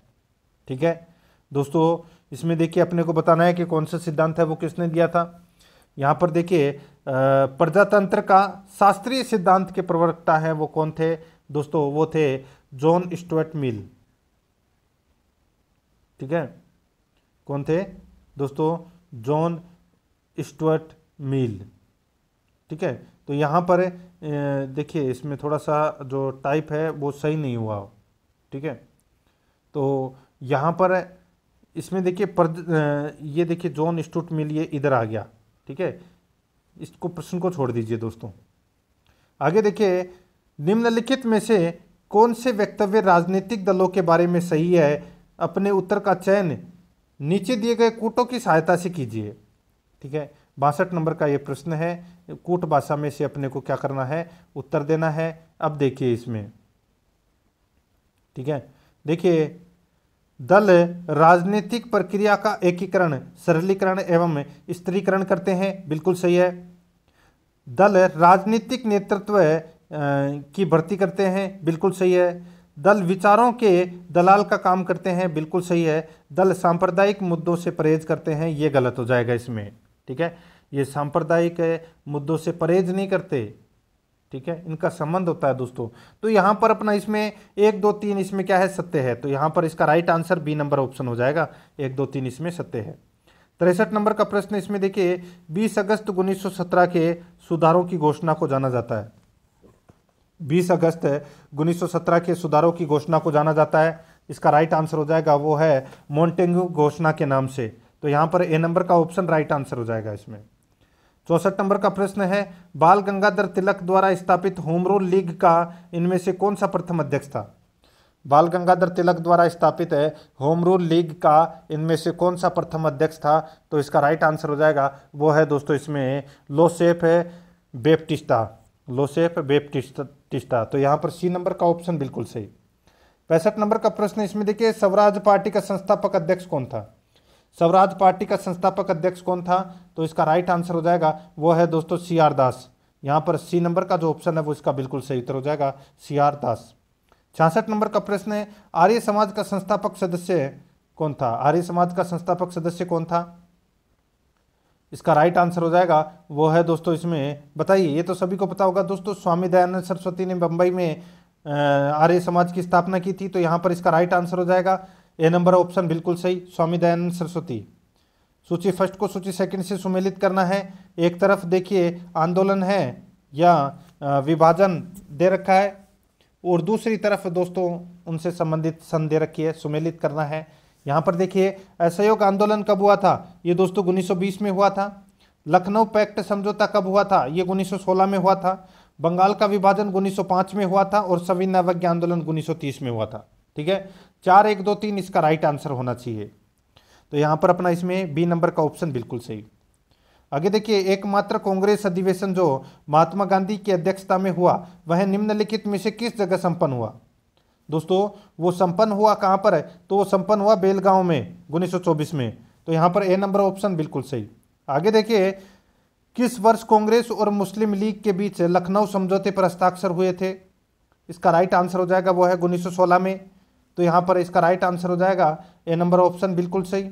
ठीक है दोस्तों इसमें देखिए अपने को बताना है कि कौन सा सिद्धांत है वो किसने दिया था यहाँ पर देखिए प्रजातंत्र का शास्त्रीय सिद्धांत के प्रवक्ता हैं वो कौन थे दोस्तों वो थे जॉन स्टुअर्ट मिल ठीक है कौन थे दोस्तों जॉन स्टुअर्ट मिल ठीक है तो यहाँ पर देखिए इसमें थोड़ा सा जो टाइप है वो सही नहीं हुआ ठीक है तो यहाँ पर इसमें देखिए ये देखिए जॉन स्टुअर्ट मिल ये इधर आ गया ठीक है इसको प्रश्न को छोड़ दीजिए दोस्तों आगे देखिए निम्नलिखित में से कौन से वक्तव्य राजनीतिक दलों के बारे में सही है अपने उत्तर का चयन नीचे दिए गए कूटों की सहायता से कीजिए ठीक है बासठ नंबर का ये प्रश्न है कूट भाषा में से अपने को क्या करना है उत्तर देना है अब देखिए इसमें ठीक है देखिए दल राजनीतिक प्रक्रिया का एकीकरण सरलीकरण एवं स्त्रीकरण करते हैं बिल्कुल सही है दल राजनीतिक नेतृत्व की भर्ती करते हैं बिल्कुल सही है दल विचारों के दलाल का काम करते हैं बिल्कुल सही है दल सांप्रदायिक मुद्दों से परहेज करते हैं ये गलत हो जाएगा इसमें ठीक है ये सांप्रदायिक मुद्दों से परहेज नहीं करते ठीक है इनका संबंध होता है दोस्तों तो यहाँ पर अपना इसमें एक दो तीन इसमें क्या है सत्य है तो यहाँ पर इसका right answer B number option हो जाएगा एक दो तीन इसमें सत्य है तिरसठ नंबर का प्रश्न इसमें देखिए 20 अगस्त 1917 के सुधारों की घोषणा को जाना जाता है 20 अगस्त 1917 के सुधारों की घोषणा को जाना जाता है इसका राइट आंसर हो जाएगा वो है मोन्टेंगू घोषणा के नाम से तो यहाँ पर ए नंबर का ऑप्शन राइट आंसर हो जाएगा इसमें चौसठ नंबर का प्रश्न है बाल गंगाधर तिलक द्वारा स्थापित होम रूल लीग का इनमें से कौन सा प्रथम अध्यक्ष था बाल गंगाधर तिलक द्वारा स्थापित है होम रूल लीग का इनमें से कौन सा प्रथम अध्यक्ष था तो इसका राइट आंसर हो जाएगा वो है दोस्तों इसमें लोसेफ बेप्टिस्टा लोसेफ बेप्टिस्टा तो यहाँ पर सी नंबर का ऑप्शन बिल्कुल सही पैंसठ नंबर का प्रश्न इसमें देखिए स्वराज पार्टी का संस्थापक अध्यक्ष कौन था स्वराज पार्टी का संस्थापक अध्यक्ष कौन था तो इसका राइट आंसर हो जाएगा वो है दोस्तों सी आर दास यहाँ पर सी नंबर का जो ऑप्शन है वो इसका बिल्कुल सही उत्तर हो जाएगा सी आर दास छियासठ नंबर का प्रश्न है आर्य समाज का संस्थापक सदस्य कौन था आर्य समाज का संस्थापक सदस्य कौन था इसका राइट आंसर हो जाएगा वो है दोस्तों इसमें बताइए ये तो सभी को पता होगा दोस्तों स्वामी दयानंद सरस्वती ने बंबई में आर्य समाज की स्थापना की थी तो यहाँ पर इसका राइट आंसर हो जाएगा ए नंबर ऑप्शन बिल्कुल सही स्वामी दयानंद सरस्वती सूची फर्स्ट को सूची सेकंड से सुमेलित करना है एक तरफ देखिए आंदोलन है या विभाजन दे रखा है और दूसरी तरफ दोस्तों उनसे संबंधित सन दे रखी है सुमेलित करना है यहाँ पर देखिए असहयोग आंदोलन कब हुआ था ये दोस्तों उन्नीस में हुआ था लखनऊ पैक्ट समझौता कब हुआ था ये उन्नीस में हुआ था बंगाल का विभाजन उन्नीस में हुआ था और सविनय आंदोलन उन्नीस में हुआ था ठीक है चार एक दो तीन इसका राइट आंसर होना चाहिए तो यहाँ पर अपना इसमें बी नंबर का ऑप्शन बिल्कुल सही आगे देखिए एकमात्र कांग्रेस अधिवेशन जो महात्मा गांधी की अध्यक्षता में हुआ वह निम्नलिखित में से किस जगह संपन्न हुआ दोस्तों वो संपन्न हुआ कहाँ पर है तो वो संपन्न हुआ बेलगांव में उन्नीस में तो यहाँ पर ए नंबर ऑप्शन बिल्कुल सही आगे देखिए किस वर्ष कांग्रेस और मुस्लिम लीग के बीच लखनऊ समझौते पर हस्ताक्षर हुए थे इसका राइट आंसर हो जाएगा वो है उन्नीस में तो यहाँ पर इसका राइट आंसर हो जाएगा ए नंबर ऑप्शन बिल्कुल सही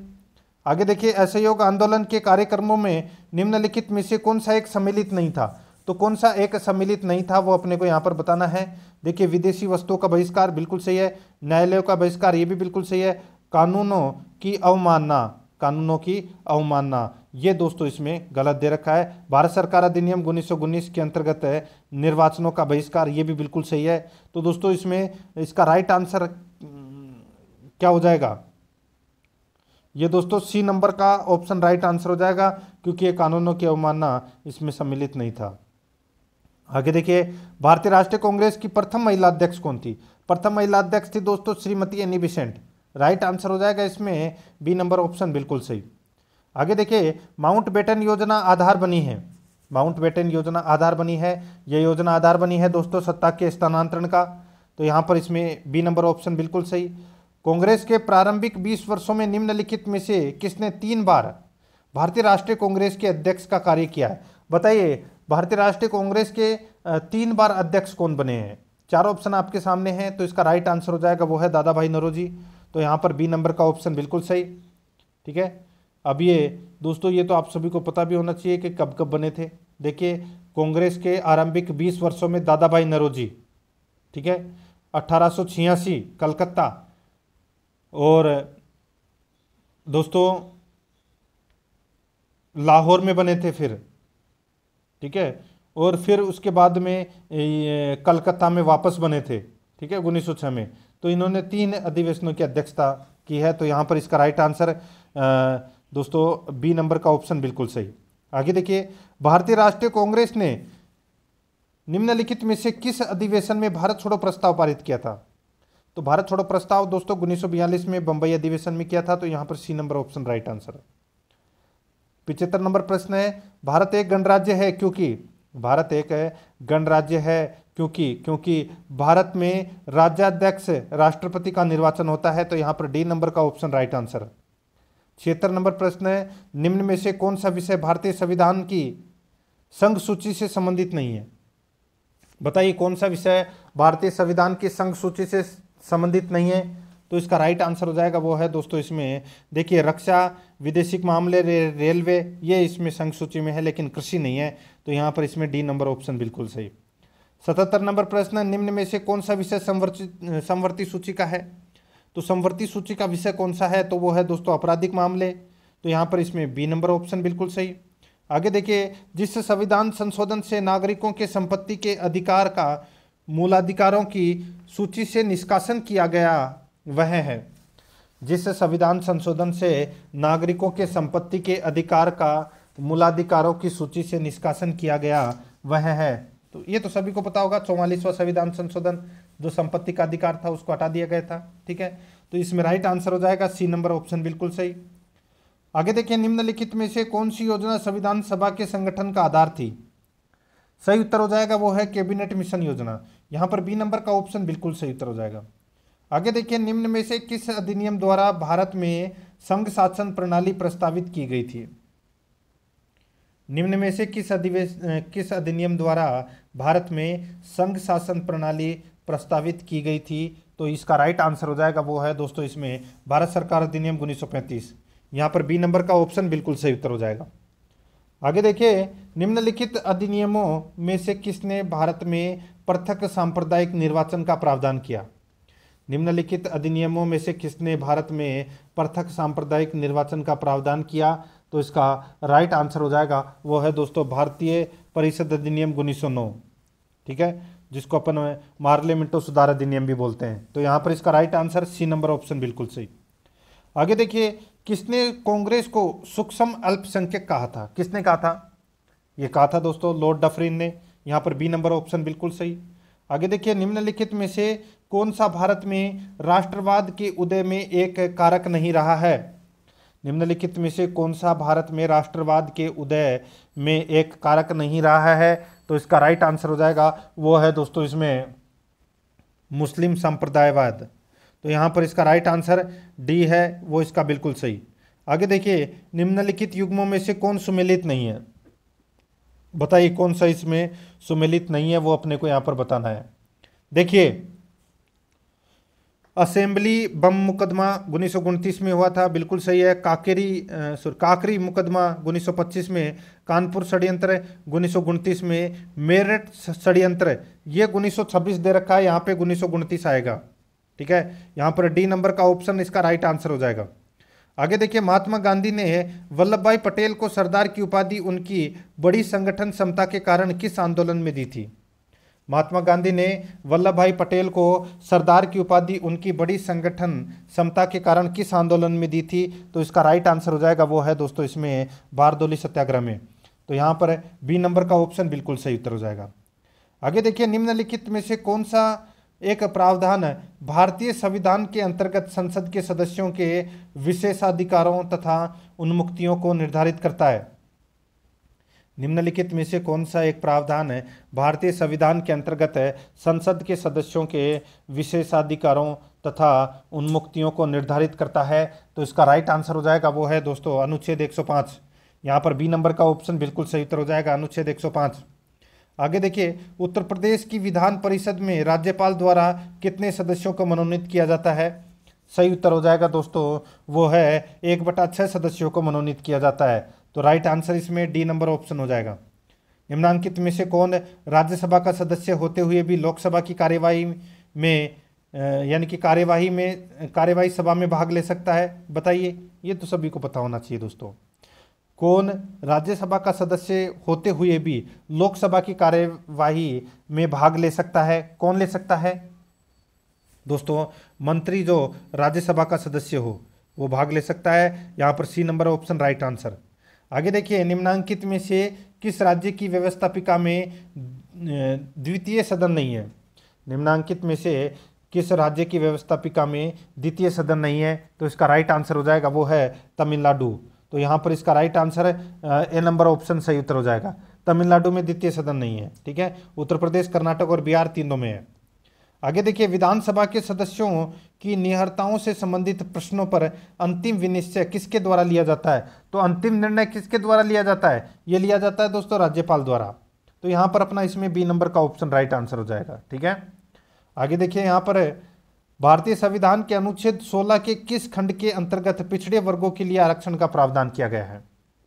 आगे देखिए असहयोग आंदोलन के कार्यक्रमों में निम्नलिखित में से कौन सा एक सम्मिलित नहीं था तो कौन सा एक सम्मिलित नहीं था वो अपने को यहाँ पर बताना है देखिए विदेशी वस्तुओं का बहिष्कार बिल्कुल सही है न्यायालयों का बहिष्कार ये भी बिल्कुल सही है कानूनों की अवमानना कानूनों की अवमानना ये दोस्तों इसमें गलत दे रखा है भारत सरकार अधिनियम उन्नीस के अंतर्गत निर्वाचनों का बहिष्कार ये भी बिल्कुल सही है तो दोस्तों इसमें इसका राइट आंसर क्या हो जाएगा ये दोस्तों सी नंबर का ऑप्शन राइट आंसर हो जाएगा क्योंकि ये कानूनों की अवमानना इसमें सम्मिलित नहीं था आगे देखिए भारतीय राष्ट्रीय कांग्रेस की प्रथम महिला अध्यक्ष कौन थी प्रथम महिला अध्यक्ष थी दोस्तों श्रीमती एनी बिसेंट राइट आंसर हो जाएगा इसमें बी नंबर ऑप्शन बिल्कुल सही आगे देखिए माउंट बेटन योजना आधार बनी है माउंट बेटन योजना आधार बनी है यह योजना आधार बनी है दोस्तों सत्ता के स्थानांतरण का तो यहाँ पर इसमें बी नंबर ऑप्शन बिल्कुल सही कांग्रेस के प्रारंभिक 20 वर्षों में निम्नलिखित में से किसने तीन बार भारतीय राष्ट्रीय कांग्रेस के अध्यक्ष का कार्य किया है बताइए भारतीय राष्ट्रीय कांग्रेस के तीन बार अध्यक्ष कौन बने हैं चार ऑप्शन आपके सामने हैं तो इसका राइट आंसर हो जाएगा वो है दादा भाई नरोजी तो यहाँ पर बी नंबर का ऑप्शन बिल्कुल सही ठीक है अब ये दोस्तों ये तो आप सभी को पता भी होना चाहिए कि कब कब बने थे देखिए कांग्रेस के आरंभिक 20 वर्षों में दादा भाई नरोजी ठीक है अठारह कलकत्ता और दोस्तों लाहौर में बने थे फिर ठीक है और फिर उसके बाद में कलकत्ता में वापस बने थे ठीक है उन्नीस सौ छः में तो इन्होंने तीन अधिवेशनों की अध्यक्षता की है तो यहाँ पर इसका राइट आंसर दोस्तों बी नंबर का ऑप्शन बिल्कुल सही आगे देखिए भारतीय राष्ट्रीय कांग्रेस ने निम्नलिखित में से किस अधिवेशन में भारत छोड़ो प्रस्ताव पारित किया था तो भारत छोड़ो प्रस्ताव दोस्तों उन्नीस में बंबई अधिवेशन में किया था तो यहां पर C number option right answer पिछहत्तर नंबर प्रश्न है भारत एक गणराज्य है क्योंकि भारत एक गणराज्य है क्योंकि क्योंकि भारत में राज्याध्यक्ष राष्ट्रपति का निर्वाचन होता है तो यहां पर डी नंबर का ऑप्शन राइट आंसर छिहत्तर नंबर प्रश्न है निम्न में से कौन सा विषय भारतीय संविधान की संघ सूची से संबंधित नहीं है बताइए कौन सा विषय भारतीय संविधान की संघ सूची से संबंधित नहीं है तो इसका राइट आंसर हो जाएगा वो है दोस्तों इसमें देखिए रक्षा विदेशिक मामले रे, रेलवे ये इसमें संघ सूची में है लेकिन कृषि नहीं है तो यहाँ पर इसमें डी नंबर ऑप्शन बिल्कुल सही सतहत्तर नंबर प्रश्न निम्न में से कौन सा विषय संवर्तित संवर्ती सूची का है तो संवर्ती सूची का विषय कौन सा है तो वो है दोस्तों आपराधिक मामले तो यहाँ पर इसमें बी नंबर ऑप्शन बिल्कुल सही आगे देखिए जिस संविधान संशोधन से नागरिकों के संपत्ति के अधिकार का मूलाधिकारों की सूची से निष्कासन किया गया वह है जिस संविधान संशोधन से नागरिकों के संपत्ति के अधिकार का मूलाधिकारों की सूची से निष्कासन किया गया वह है तो ये तो सभी को पता होगा चौवालीसवा संविधान संशोधन जो संपत्ति का अधिकार था उसको हटा दिया गया था ठीक है तो इसमें राइट आंसर हो जाएगा सी नंबर ऑप्शन बिल्कुल सही आगे देखिए निम्नलिखित में से कौन सी योजना संविधान सभा के संगठन का आधार थी सही उत्तर हो जाएगा वो है कैबिनेट मिशन योजना यहाँ पर बी नंबर का ऑप्शन बिल्कुल सही उत्तर हो जाएगा आगे देखिए निम्न में से किस अधिनियम द्वारा भारत में संघ शासन प्रणाली प्रस्तावित की गई थी निम्न में से किस अधिवेश किस अधिनियम द्वारा भारत में संघ शासन प्रणाली प्रस्तावित की गई थी तो इसका राइट आंसर हो जाएगा वो है दोस्तों इसमें भारत सरकार अधिनियम उन्नीस सौ यहाँ पर बी नंबर का ऑप्शन बिल्कुल सही उत्तर हो जाएगा आगे देखिए निम्नलिखित अधिनियमों में से किसने भारत में पृथक सांप्रदायिक निर्वाचन का प्रावधान किया निम्नलिखित अधिनियमों में से किसने भारत में पृथक सांप्रदायिक निर्वाचन का प्रावधान किया तो इसका राइट आंसर हो जाएगा वो है दोस्तों भारतीय परिषद अधिनियम उन्नीस ठीक है जिसको अपन मार्लियामेंटो सुधार अधिनियम भी बोलते हैं तो यहाँ पर इसका right answer C number option बिल्कुल सही आगे देखिए किसने कांग्रेस को सूक्ष्म अल्पसंख्यक कहा था किसने कहा था ये कहा था दोस्तों लॉर्ड डफरिन ने यहाँ पर बी नंबर ऑप्शन बिल्कुल सही आगे देखिए निम्नलिखित में से कौन सा भारत में राष्ट्रवाद के उदय में एक कारक नहीं रहा है निम्नलिखित में से कौन सा भारत में राष्ट्रवाद के उदय में एक कारक नहीं रहा है तो इसका राइट आंसर हो जाएगा वो है दोस्तों इसमें मुस्लिम संप्रदायवाद तो यहाँ पर इसका राइट आंसर डी है वो इसका बिल्कुल सही आगे देखिए निम्नलिखित युग्मों में से कौन सुमिलित नहीं है बताइए कौन सा इसमें सुमिलित नहीं है वो अपने को यहाँ पर बताना है देखिए असेंबली बम मुकदमा उन्नीस में हुआ था बिल्कुल सही है काकेरी सॉरी काकरी मुकदमा 1925 में कानपुर षड्यंत्र उन्नीस में मेरठ षडयंत्र ये 1926 दे रखा है यहाँ पे उन्नीस आएगा ठीक है यहाँ पर डी नंबर का ऑप्शन इसका राइट आंसर हो जाएगा आगे देखिए महात्मा गांधी ने वल्लभ भाई पटेल को सरदार की उपाधि उनकी बड़ी संगठन क्षमता के कारण किस आंदोलन में दी थी महात्मा गांधी ने वल्लभ भाई पटेल को सरदार की उपाधि उनकी बड़ी संगठन क्षमता के कारण किस आंदोलन में दी थी तो इसका राइट आंसर हो जाएगा वो है दोस्तों इसमें बारदोली सत्याग्रह में तो यहाँ पर बी नंबर का ऑप्शन बिल्कुल सही उत्तर हो जाएगा आगे देखिए निम्नलिखित में से कौन सा एक प्रावधान भारतीय संविधान के अंतर्गत संसद के सदस्यों के विशेषाधिकारों तथा उन्मुक्तियों को निर्धारित करता है निम्नलिखित में से कौन सा एक प्रावधान है भारतीय संविधान के अंतर्गत है संसद के सदस्यों के विशेषाधिकारों तथा उन्मुक्तियों को निर्धारित करता है तो इसका राइट आंसर हो जाएगा वो है दोस्तों अनुच्छेद 105 सौ यहाँ पर बी नंबर का ऑप्शन बिल्कुल सही उत्तर हो जाएगा अनुच्छेद 105 आगे देखिए उत्तर प्रदेश की विधान परिषद में राज्यपाल द्वारा कितने सदस्यों को मनोनीत किया जाता है सही उत्तर हो जाएगा दोस्तों वो है एक बटा छः सदस्यों को मनोनीत किया जाता है तो राइट आंसर इसमें डी नंबर ऑप्शन हो जाएगा निम्नांकित में से कौन राज्यसभा का सदस्य होते हुए भी लोकसभा की कार्यवाही में यानी कि कार्यवाही में कार्यवाही सभा में भाग ले सकता है बताइए ये तो सभी को पता होना चाहिए दोस्तों कौन राज्यसभा का सदस्य होते हुए भी लोकसभा की कार्यवाही में भाग ले सकता है कौन ले सकता है दोस्तों मंत्री जो राज्यसभा का सदस्य हो वो भाग ले सकता है यहाँ पर C number option right answer आगे देखिए निम्नांकित में से किस राज्य की व्यवस्थापिका में द्वितीय सदन नहीं है निम्नांकित में से किस राज्य की व्यवस्थापिका में द्वितीय सदन नहीं है तो इसका राइट आंसर हो जाएगा वो है तमिलनाडु तो यहां पर इसका राइट आंसर है ए नंबर ऑप्शन सही उत्तर हो जाएगा तमिलनाडु में द्वितीय सदन नहीं है ठीक है उत्तर प्रदेश कर्नाटक और बिहार तीनों में है आगे देखिए विधानसभा के सदस्यों की निहरताओं से संबंधित प्रश्नों पर अंतिम विनिश्चय किसके द्वारा लिया जाता है तो अंतिम निर्णय किसके द्वारा लिया जाता है यह लिया जाता है दोस्तों राज्यपाल द्वारा तो यहां पर अपना इसमें बी नंबर का ऑप्शन राइट आंसर हो जाएगा ठीक है आगे देखिए यहां पर भारतीय संविधान के अनुच्छेद 16 के किस खंड के अंतर्गत पिछड़े वर्गों के लिए आरक्षण का प्रावधान किया गया है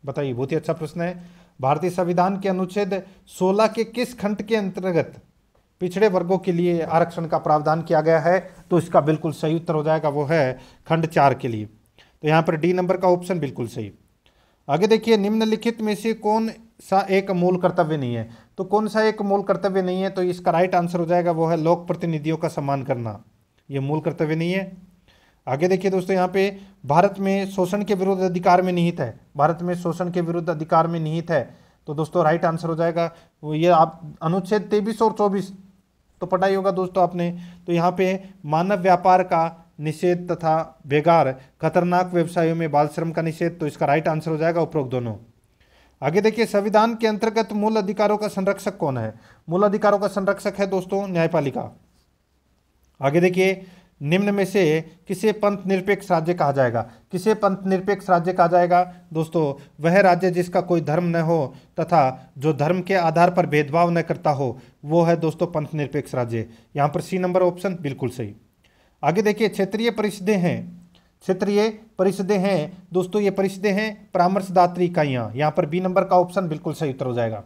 बताइए बहुत ही अच्छा प्रश्न है भारतीय संविधान के अनुच्छेद 16 के किस खंड के अंतर्गत पिछड़े वर्गों के लिए आरक्षण का प्रावधान किया गया है तो इसका बिल्कुल सही उत्तर हो जाएगा वो है खंड चार के लिए तो यहाँ पर डी नंबर का ऑप्शन बिल्कुल सही आगे देखिए निम्नलिखित में से कौन सा एक मूल कर्तव्य नहीं है तो कौन सा एक मूल कर्तव्य नहीं है तो इसका राइट आंसर हो जाएगा वो है लोक प्रतिनिधियों का सम्मान करना ये मूल कर्तव्य नहीं है आगे देखिए दोस्तों यहाँ पे भारत में शोषण के विरुद्ध अधिकार में निहित है भारत में शोषण के विरुद्ध अधिकार में निहित है तो दोस्तों राइट आंसर हो जाएगा ये आप अनुच्छेद तेईस और चौबीस तो पढ़ाई होगा दोस्तों आपने तो यहाँ पे मानव व्यापार का निषेध तथा बेगार खतरनाक व्यवसायों में बाल श्रम का निषेध तो इसका राइट आंसर हो जाएगा उपरोक्त दोनों आगे देखिए संविधान के अंतर्गत मूल अधिकारों का संरक्षक कौन है मूल अधिकारों का संरक्षक है दोस्तों न्यायपालिका आगे देखिए निम्न में से किसे पंथ निरपेक्ष राज्य कहा जाएगा किसे पंथ निरपेक्ष राज्य कहा जाएगा दोस्तों वह राज्य जिसका कोई धर्म न हो तथा जो धर्म के आधार पर भेदभाव न करता हो वो है दोस्तों पंथ निरपेक्ष राज्य यहाँ पर सी नंबर ऑप्शन बिल्कुल सही आगे देखिए क्षेत्रीय परिषदें हैं क्षेत्रीय परिषदें हैं दोस्तों ये परिषदें हैं परामर्शदात्री इकाइयाँ यहाँ पर बी नंबर का ऑप्शन बिल्कुल सही उत्तर हो जाएगा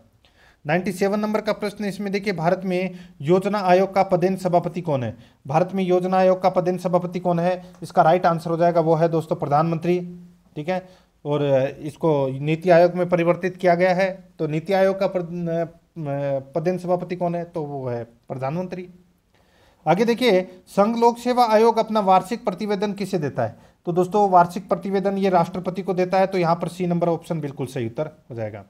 सेवन नंबर का प्रश्न इसमें देखिए भारत में योजना आयोग का पदेन सभापति कौन है भारत में योजना आयोग का पदेन सभापति कौन है इसका राइट आंसर हो जाएगा वो है दोस्तों प्रधानमंत्री ठीक है और इसको नीति आयोग में परिवर्तित किया गया है तो नीति आयोग का पदेन सभापति कौन है तो वो है प्रधानमंत्री आगे देखिए संघ लोक सेवा आयोग अपना वार्षिक प्रतिवेदन किसे देता है तो दोस्तों वार्षिक प्रतिवेदन ये राष्ट्रपति को देता है तो यहाँ पर सी नंबर ऑप्शन बिल्कुल सही उत्तर हो जाएगा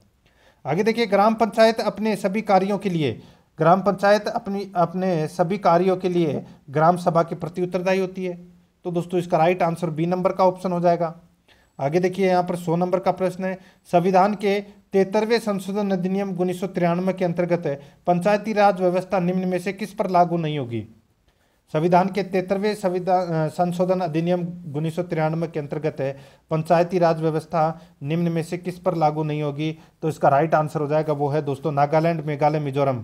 आगे देखिए ग्राम पंचायत अपने सभी कार्यों के लिए ग्राम पंचायत अपनी अपने सभी कार्यों के लिए ग्राम सभा के प्रति उत्तरदायी होती है तो दोस्तों इसका राइट आंसर बी नंबर का ऑप्शन हो जाएगा आगे देखिए यहाँ पर सौ नंबर का प्रश्न है संविधान के तेतरवे संशोधन अधिनियम उन्नीस के अंतर्गत पंचायती राज व्यवस्था निम्न में से किस पर लागू नहीं होगी संविधान के तेतरवें संविधान संशोधन अधिनियम उन्नीस के अंतर्गत है पंचायती राज व्यवस्था निम्न में से किस पर लागू नहीं होगी तो इसका राइट आंसर हो जाएगा वो है दोस्तों नागालैंड मेघालय मिजोरम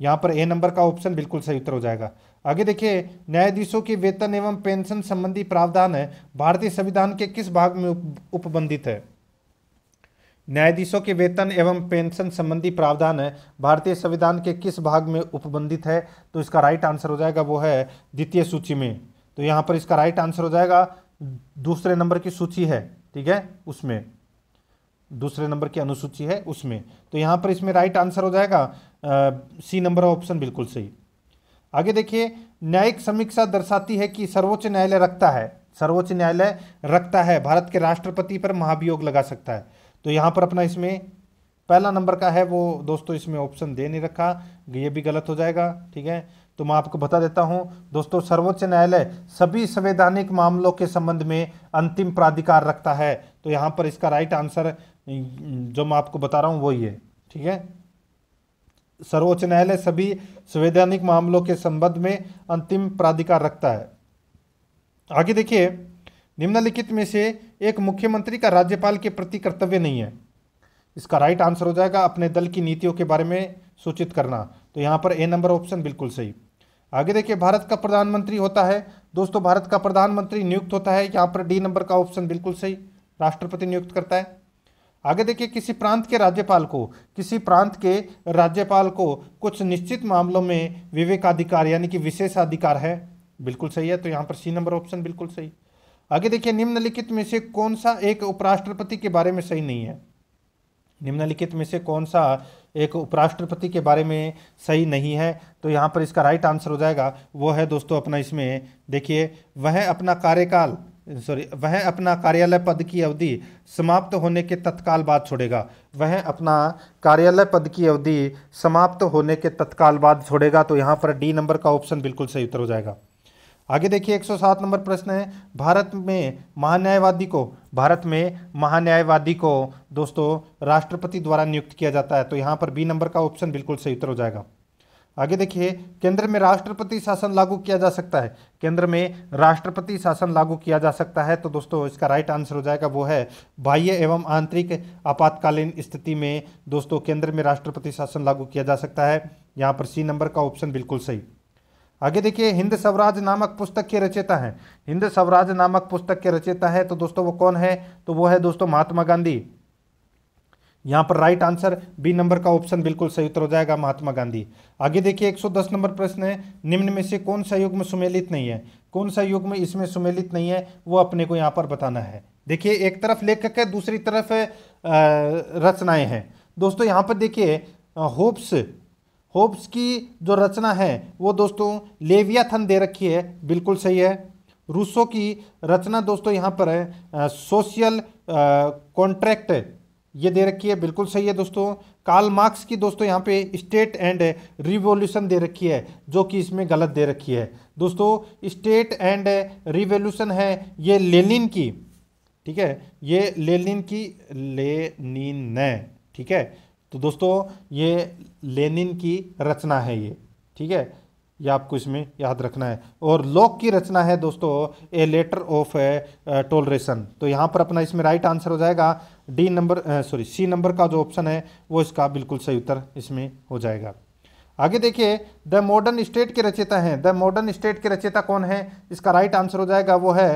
यहाँ पर ए नंबर का ऑप्शन बिल्कुल सही उत्तर हो जाएगा आगे देखिए न्यायाधीशों की वेतन एवं पेंशन संबंधी प्रावधान है भारतीय संविधान के किस भाग में उपबंधित है न्यायाधीशों के वेतन एवं पेंशन संबंधी प्रावधान है भारतीय संविधान के किस भाग में उपबंधित है तो इसका राइट आंसर हो जाएगा वो है द्वितीय सूची में तो यहाँ पर इसका राइट आंसर हो जाएगा दूसरे नंबर की सूची है ठीक है उसमें दूसरे नंबर की अनुसूची है उसमें तो यहाँ पर इसमें राइट आंसर हो जाएगा आ, सी नंबर ऑप्शन बिल्कुल सही आगे देखिए न्यायिक समीक्षा दर्शाती है कि सर्वोच्च न्यायालय रखता है सर्वोच्च न्यायालय रखता है भारत के राष्ट्रपति पर महाभियोग लगा सकता है तो यहाँ पर अपना इसमें पहला नंबर का है वो दोस्तों इसमें ऑप्शन दे नहीं रखा ये भी गलत हो जाएगा ठीक है तो मैं आपको बता देता हूं दोस्तों सर्वोच्च न्यायालय सभी संवैधानिक मामलों के संबंध में अंतिम प्राधिकार रखता है तो यहाँ पर इसका राइट आंसर जो मैं आपको बता रहा हूँ वही है ठीक है सर्वोच्च न्यायालय सभी संवैधानिक मामलों के संबंध में अंतिम प्राधिकार रखता है आगे देखिए निम्नलिखित में से एक मुख्यमंत्री का राज्यपाल के प्रति कर्तव्य नहीं है इसका राइट आंसर हो जाएगा अपने दल की नीतियों के बारे में सूचित करना तो यहाँ पर ए नंबर ऑप्शन बिल्कुल सही आगे देखिए भारत का प्रधानमंत्री होता है दोस्तों भारत का प्रधानमंत्री नियुक्त होता है यहाँ पर डी नंबर का ऑप्शन बिल्कुल सही राष्ट्रपति नियुक्त करता है आगे देखिए किसी प्रांत के राज्यपाल को किसी प्रांत के राज्यपाल को कुछ निश्चित मामलों में विवेकाधिकार यानी कि विशेषाधिकार है बिल्कुल सही है तो यहाँ पर सी नंबर ऑप्शन बिल्कुल सही आगे देखिए निम्नलिखित में से कौन सा एक उपराष्ट्रपति के बारे में सही नहीं है निम्नलिखित में से कौन सा एक उपराष्ट्रपति के बारे में सही नहीं है तो यहाँ पर इसका राइट आंसर हो जाएगा वो है दोस्तों अपना इसमें देखिए वह अपना कार्यकाल सॉरी वह अपना कार्यालय पद की अवधि समाप्त होने के तत्काल बाद छोड़ेगा वह अपना कार्यालय पद की अवधि समाप्त होने के तत्काल बाद छोड़ेगा तो यहाँ पर डी नंबर का ऑप्शन बिल्कुल सही उत्तर हो जाएगा आगे देखिए 107 नंबर प्रश्न है भारत में महान्यायवादी को भारत में महान्यायवादी को दोस्तों राष्ट्रपति द्वारा नियुक्त किया जाता है तो यहाँ पर बी नंबर का ऑप्शन बिल्कुल सही उत्तर हो जाएगा आगे देखिए केंद्र में राष्ट्रपति शासन लागू किया जा सकता है केंद्र में राष्ट्रपति शासन लागू किया जा सकता है तो दोस्तों इसका राइट आंसर हो जाएगा वो है बाह्य एवं आंतरिक आपातकालीन स्थिति में दोस्तों केंद्र में राष्ट्रपति शासन लागू किया जा सकता है यहाँ पर सी नंबर का ऑप्शन बिल्कुल सही आगे देखिए हिंद स्वराज नामक पुस्तक के रचेता हैं हिंद स्वराज नामक पुस्तक के रचेता है तो दोस्तों वो कौन है तो वो है दोस्तों महात्मा गांधी यहाँ पर राइट आंसर बी नंबर का ऑप्शन बिल्कुल सही उत्तर हो जाएगा महात्मा गांधी आगे देखिए 110 नंबर प्रश्न है निम्न में से कौन सा युग में सुमेलित नहीं है कौन सा युग में इसमें सुमेलित नहीं है वो अपने को यहाँ पर बताना है देखिए एक तरफ लेखक है दूसरी तरफ रचनाएं हैं दोस्तों यहाँ पर देखिए होप्स होप्स की जो रचना है वो दोस्तों लेवियाथन दे रखी है बिल्कुल सही है रूसो की रचना दोस्तों यहाँ पर है आ, सोशल कॉन्ट्रैक्ट ये दे रखी है बिल्कुल सही है दोस्तों कार्ल मार्क्स की दोस्तों यहाँ पे स्टेट एंड रिवॉल्यूशन दे रखी है जो कि इसमें गलत दे रखी है दोस्तों स्टेट एंड रिवॉल्यूशन है ये लेनिन की ठीक है ये लेनिन की लेनिन ठीक है तो दोस्तों ये लेनिन की रचना है ये ठीक है ये आपको इसमें याद रखना है और लॉक की रचना है दोस्तों ए लेटर ऑफ टोलरेशन तो यहाँ पर अपना इसमें राइट आंसर हो जाएगा D number sorry C number का जो ऑप्शन है वो इसका बिल्कुल सही उत्तर इसमें हो जाएगा आगे देखिए द मॉडर्न स्टेट के रचयिता हैं द मॉडर्न स्टेट के रचयिता कौन है इसका राइट आंसर हो जाएगा वो है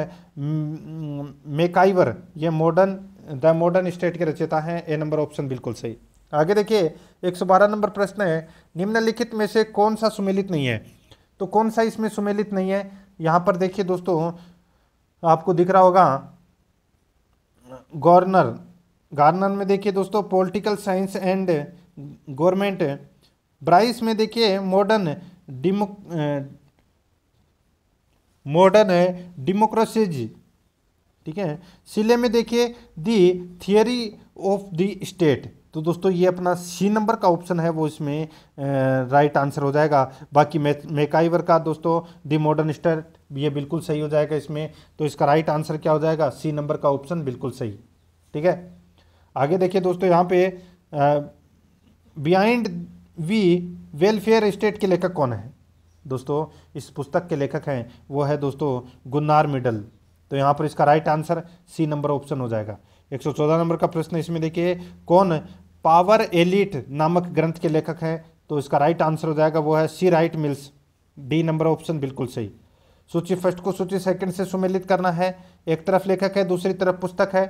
मेकाइवर ये मॉडर्न द मॉडर्न स्टेट के रचयिता हैं ए नंबर ऑप्शन बिल्कुल सही आगे देखिए 112 नंबर प्रश्न है निम्नलिखित में से कौन सा सुमेलित नहीं है तो कौन सा इसमें सुमेलित नहीं है यहाँ पर देखिए दोस्तों आपको दिख रहा होगा गवर्नर गार्नर में देखिए दोस्तों political science and government Bryce में देखिए मॉडर्न डिमो मॉडर्न है ठीक है सिले में देखिए the theory of the state तो दोस्तों ये अपना सी नंबर का ऑप्शन है वो इसमें राइट आंसर हो जाएगा बाकी मे मेकाइवर का दोस्तों दी मॉडर्न स्टर ये बिल्कुल सही हो जाएगा इसमें तो इसका राइट आंसर क्या हो जाएगा सी नंबर का ऑप्शन बिल्कुल सही ठीक है आगे देखिए दोस्तों यहाँ पे बियाइंड वी वेलफेयर स्टेट के लेखक कौन है दोस्तों इस पुस्तक के लेखक हैं वो है दोस्तों गुन्नार मिडल तो यहाँ पर इसका right answer C number option हो जाएगा 114 नंबर का प्रश्न इसमें देखिए कौन पावर एलिट नामक ग्रंथ के लेखक हैं तो इसका राइट आंसर हो जाएगा वो है C Wright Mills D number option बिल्कुल सही सूची फर्स्ट को सूची सेकंड से सुमेलित करना है एक तरफ लेखक है दूसरी तरफ पुस्तक है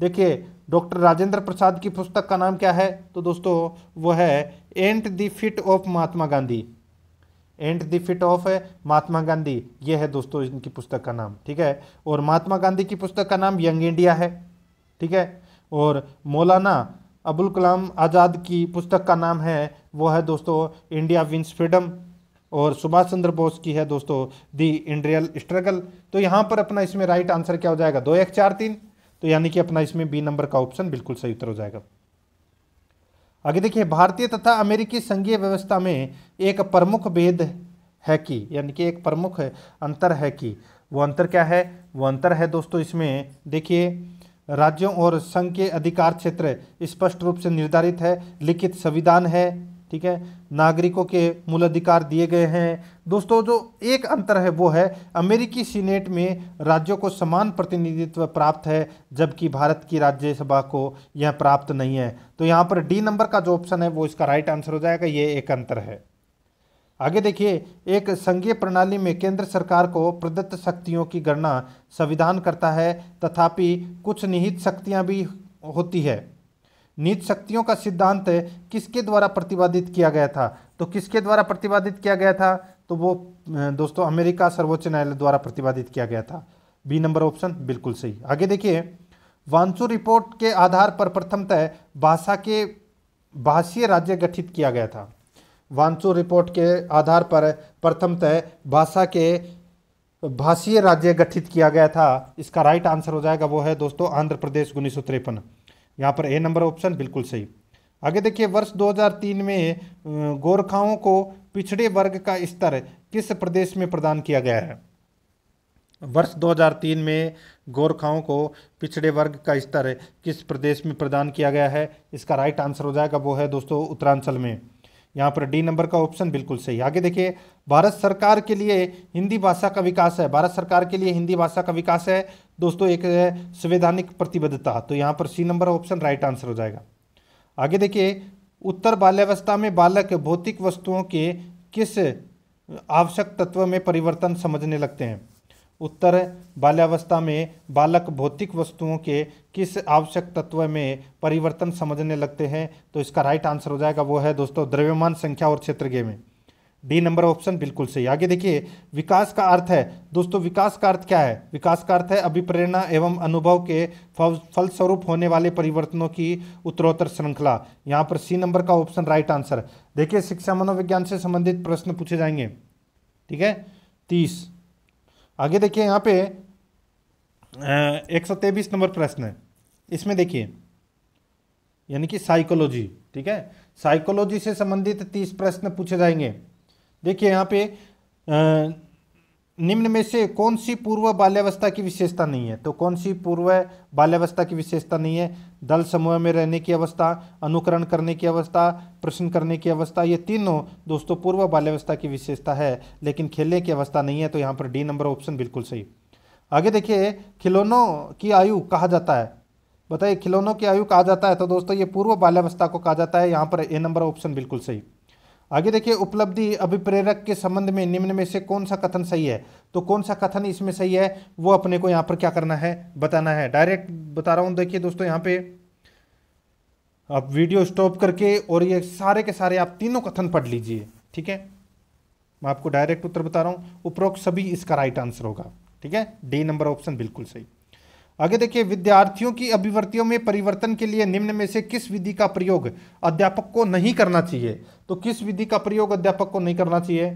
देखिए डॉक्टर राजेंद्र प्रसाद की पुस्तक का नाम क्या है तो दोस्तों वो है and the fit of Mahatma Gandhi and the fit of Mahatma Gandhi ये है दोस्तों इनकी पुस्तक का नाम ठीक है और महात्मा गांधी की पुस्तक का नाम यंग इंडिया है ठीक है और मौलाना अबुल कलाम आज़ाद की पुस्तक का नाम है वो है दोस्तों इंडिया विंस फ्रीडम और सुभाष चंद्र बोस की है दोस्तों दी इंडियल स्ट्रगल तो यहाँ पर अपना इसमें राइट आंसर क्या हो जाएगा दो एक चार तीन तो यानी कि अपना इसमें बी नंबर का ऑप्शन बिल्कुल सही उत्तर हो जाएगा आगे देखिए भारतीय तथा अमेरिकी संघीय व्यवस्था में एक प्रमुख भेद है कि यानी कि एक प्रमुख अंतर है कि वो अंतर क्या है वो अंतर है दोस्तों इसमें देखिए राज्यों और संघ के अधिकार क्षेत्र स्पष्ट रूप से निर्धारित है लिखित संविधान है ठीक है नागरिकों के मूल अधिकार दिए गए हैं दोस्तों जो एक अंतर है वो है अमेरिकी सीनेट में राज्यों को समान प्रतिनिधित्व प्राप्त है जबकि भारत की राज्यसभा को यह प्राप्त नहीं है तो यहाँ पर डी नंबर का जो ऑप्शन है वो इसका राइट आंसर हो जाएगा ये एक अंतर है आगे देखिए एक संघीय प्रणाली में केंद्र सरकार को प्रदत्त शक्तियों की गणना संविधान करता है तथापि कुछ निहित शक्तियां भी होती है निहित शक्तियों का सिद्धांत किसके द्वारा प्रतिपादित किया गया था तो किसके द्वारा प्रतिपादित किया गया था तो वो दोस्तों अमेरिका सर्वोच्च न्यायालय द्वारा प्रतिपादित किया गया था बी नंबर ऑप्शन बिल्कुल सही आगे देखिए वांसू रिपोर्ट के आधार पर प्रथमतः भाषा के भाषीय राज्य गठित किया गया था वांचो रिपोर्ट के आधार पर प्रथमतः भाषा के भाषीय राज्य गठित किया गया था इसका राइट आंसर हो जाएगा वो है दोस्तों आंध्र प्रदेश उन्नीस सौ तिरपन यहाँ पर ए नंबर ऑप्शन बिल्कुल सही आगे देखिए वर्ष 2003 में गोरखाओं को पिछड़े वर्ग का स्तर किस प्रदेश में प्रदान किया गया है वर्ष 2003 में गोरखाओं को पिछड़े वर्ग का स्तर किस प्रदेश में प्रदान किया गया है इसका राइट आंसर हो जाएगा वो है दोस्तों उत्तरांचल में यहाँ पर डी नंबर का ऑप्शन बिल्कुल सही आगे देखिए भारत सरकार के लिए हिंदी भाषा का विकास है भारत सरकार के लिए हिंदी भाषा का विकास है दोस्तों एक संवैधानिक प्रतिबद्धता तो यहाँ पर C number option right answer हो जाएगा आगे देखिए उत्तर बाल्यावस्था में बालक भौतिक वस्तुओं के किस आवश्यक तत्व में परिवर्तन समझने लगते हैं उत्तर बाल्यावस्था में बालक भौतिक वस्तुओं के किस आवश्यक तत्व में परिवर्तन समझने लगते हैं तो इसका राइट आंसर हो जाएगा वो है दोस्तों द्रव्यमान संख्या और क्षेत्र में डी नंबर ऑप्शन बिल्कुल सही आगे देखिए विकास का अर्थ है दोस्तों विकास का अर्थ क्या है विकास का अर्थ है अभिप्रेरणा एवं अनुभव के फलस्वरूप होने वाले परिवर्तनों की उत्तरोत्तर श्रृंखला यहाँ पर सी नंबर का ऑप्शन राइट आंसर देखिए शिक्षा मनोविज्ञान से संबंधित प्रश्न पूछे जाएंगे ठीक है तीस आगे देखिए यहाँ पे एक सौ तेईस नंबर प्रश्न है इसमें देखिए यानी कि साइकोलॉजी ठीक है साइकोलॉजी से संबंधित तीस प्रश्न पूछे जाएंगे देखिए यहाँ पे आ, निम्न में से कौन सी पूर्व बाल्यावस्था की विशेषता नहीं है तो कौन सी पूर्व बाल्यावस्था की विशेषता नहीं है दल समूह में रहने की अवस्था अनुकरण करने की अवस्था प्रश्न करने की अवस्था ये तीनों दोस्तों पूर्व बाल्यावस्था की विशेषता है लेकिन खेलने की अवस्था नहीं है तो यहाँ पर डी नंबर ऑप्शन बिल्कुल सही आगे देखिए खिलौनों की आयु कहा जाता है बताइए खिलौनों की आयु कहा जाता है तो दोस्तों ये पूर्व बाल्यावस्था को कहा जाता है यहाँ पर ए नंबर ऑप्शन बिल्कुल सही आगे देखिए उपलब्धि अभिप्रेरक के संबंध में निम्न में से कौन सा कथन सही है तो कौन सा कथन इसमें सही है वो अपने को यहाँ पर क्या करना है बताना है डायरेक्ट बता रहा हूँ देखिए दोस्तों यहाँ पे आप वीडियो स्टॉप करके और ये सारे के सारे आप तीनों कथन पढ़ लीजिए ठीक है मैं आपको डायरेक्ट उत्तर बता रहा हूँ उपरोक्त सभी इसका राइट आंसर होगा ठीक है डी नंबर ऑप्शन बिल्कुल सही आगे देखिए विद्यार्थियों की अभिवृत्तियों में परिवर्तन के लिए निम्न में से किस विधि का प्रयोग अध्यापक को नहीं करना चाहिए तो किस विधि का प्रयोग अध्यापक को नहीं करना चाहिए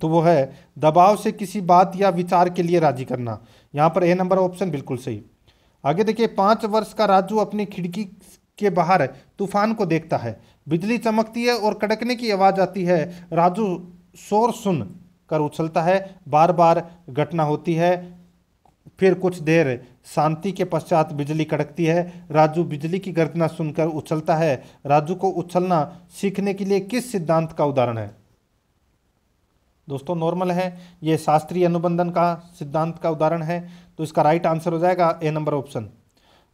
तो वो है दबाव से किसी बात या विचार के लिए राजी करना यहाँ पर ए नंबर ऑप्शन बिल्कुल सही आगे देखिए पाँच वर्ष का राजू अपनी खिड़की के बाहर तूफान को देखता है बिजली चमकती है और कड़कने की आवाज़ आती है राजू शोर सुन कर उछलता है बार बार घटना होती है फिर कुछ देर शांति के पश्चात बिजली कड़कती है राजू बिजली की गर्दना सुनकर उछलता है राजू को उछलना सीखने के लिए किस सिद्धांत का उदाहरण है दोस्तों नॉर्मल है ये शास्त्रीय अनुबंधन का सिद्धांत का उदाहरण है तो इसका राइट आंसर हो जाएगा ए नंबर ऑप्शन